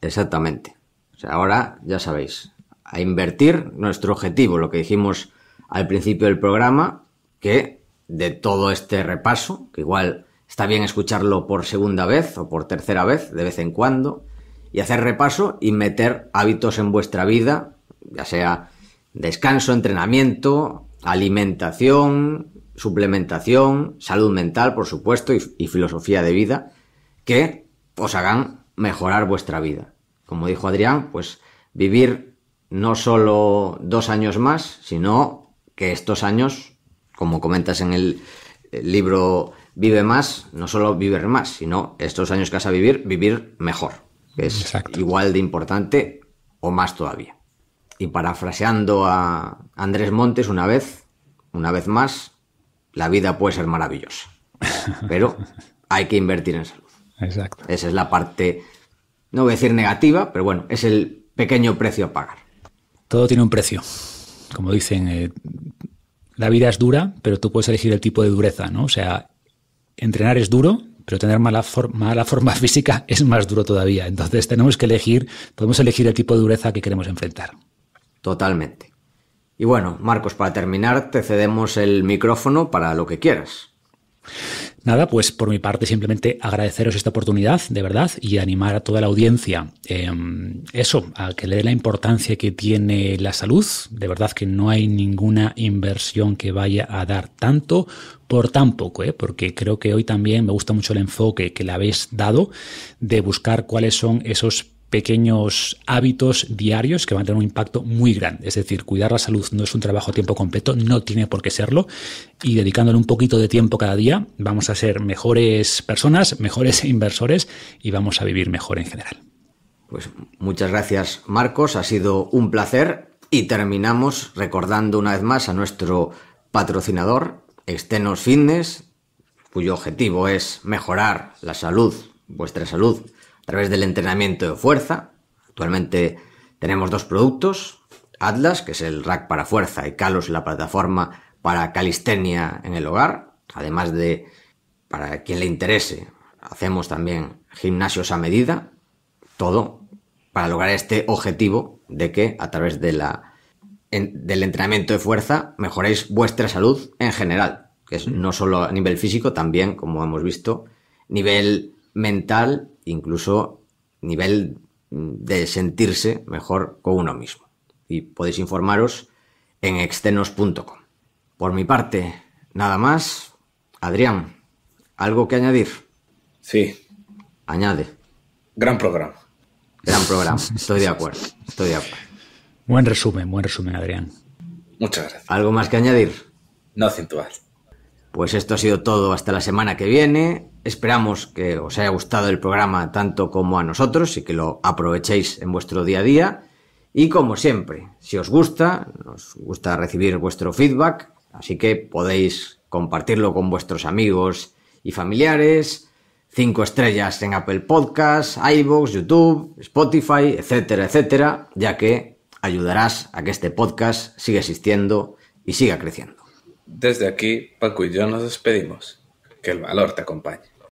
Exactamente. O sea, ahora ya sabéis, a invertir nuestro objetivo, lo que dijimos al principio del programa, que de todo este repaso, que igual está bien escucharlo por segunda vez o por tercera vez, de vez en cuando, y hacer repaso y meter hábitos en vuestra vida, ya sea descanso, entrenamiento, alimentación, suplementación, salud mental, por supuesto, y, filosofía de vida, que os hagan mejorar vuestra vida. Como dijo Adrián, pues vivir no solo dos años más, sino que estos años como comentas en el libro Vive más, no solo vivir más, sino estos años que vas a vivir, vivir mejor, es igual de importante o más todavía. Y parafraseando a Andrés Montes una vez, una vez más, la vida puede ser maravillosa, <laughs> pero hay que invertir en salud. Exacto. Esa es la parte, no voy a decir negativa, pero bueno, es el pequeño precio a pagar. Todo tiene un precio. Como dicen, eh, la vida es dura, pero tú puedes elegir el tipo de dureza, ¿no? O sea, entrenar es duro, pero tener mala, mala, <laughs> forma física es más duro todavía. Entonces tenemos que elegir, podemos elegir el tipo de dureza que queremos enfrentar. Totalmente. Y bueno, Marcos, para terminar, te cedemos el micrófono para lo que quieras. Nada, pues por mi parte simplemente agradeceros esta oportunidad, de verdad, y animar a toda la audiencia, em, eso, a que le dé la importancia que tiene la salud. De verdad que no hay ninguna inversión que vaya a dar tanto por tan poco, ¿eh? porque creo que hoy también me gusta mucho el enfoque que le habéis dado de buscar cuáles son esos pequeños hábitos diarios que van a tener un impacto muy grande. Es decir, cuidar la salud no es un trabajo a tiempo completo, no tiene por qué serlo, y dedicándole un poquito de tiempo cada día vamos a ser mejores personas, mejores <laughs> inversores y vamos a vivir mejor en general. Pues muchas gracias Marcos, ha sido un placer y terminamos recordando una vez más a nuestro patrocinador, Estenos Fitness, cuyo objetivo es mejorar la salud, vuestra salud a través del entrenamiento de fuerza. Actualmente tenemos dos productos, Atlas, que es el rack para fuerza, y CALOS, la plataforma para calistenia en el hogar. Además de, para quien le interese, hacemos también gimnasios a medida, todo para lograr este objetivo de que a través de la, del entrenamiento de fuerza mejoréis vuestra salud en general, que es no solo a nivel físico, también, como hemos visto, nivel mental incluso nivel mm, de sentirse mejor con uno mismo. Y podéis informaros en extenos.com Por mi parte, nada más. Adrián, ¿algo que añadir? Sí. Añade. Gran programa. Gran programa, estoy de acuerdo, estoy de acuerdo. Buen resumen, buen resumen, Adrián. Muchas gracias. ¿Algo más que añadir? No acentuar. Pues esto ha sido todo hasta la semana que viene. Esperamos que os haya gustado el programa tanto como a nosotros y que lo aprovechéis en vuestro día a día. Y como siempre, si os gusta, nos gusta recibir vuestro feedback, así que podéis compartirlo con vuestros amigos y familiares, cinco estrellas en Apple Podcasts, iVoox, YouTube, Spotify, etcétera, etcétera, ya que ayudarás a que este podcast siga existiendo y siga creciendo. Desde aquí, Paco y yo nos despedimos. Que el valor te acompañe.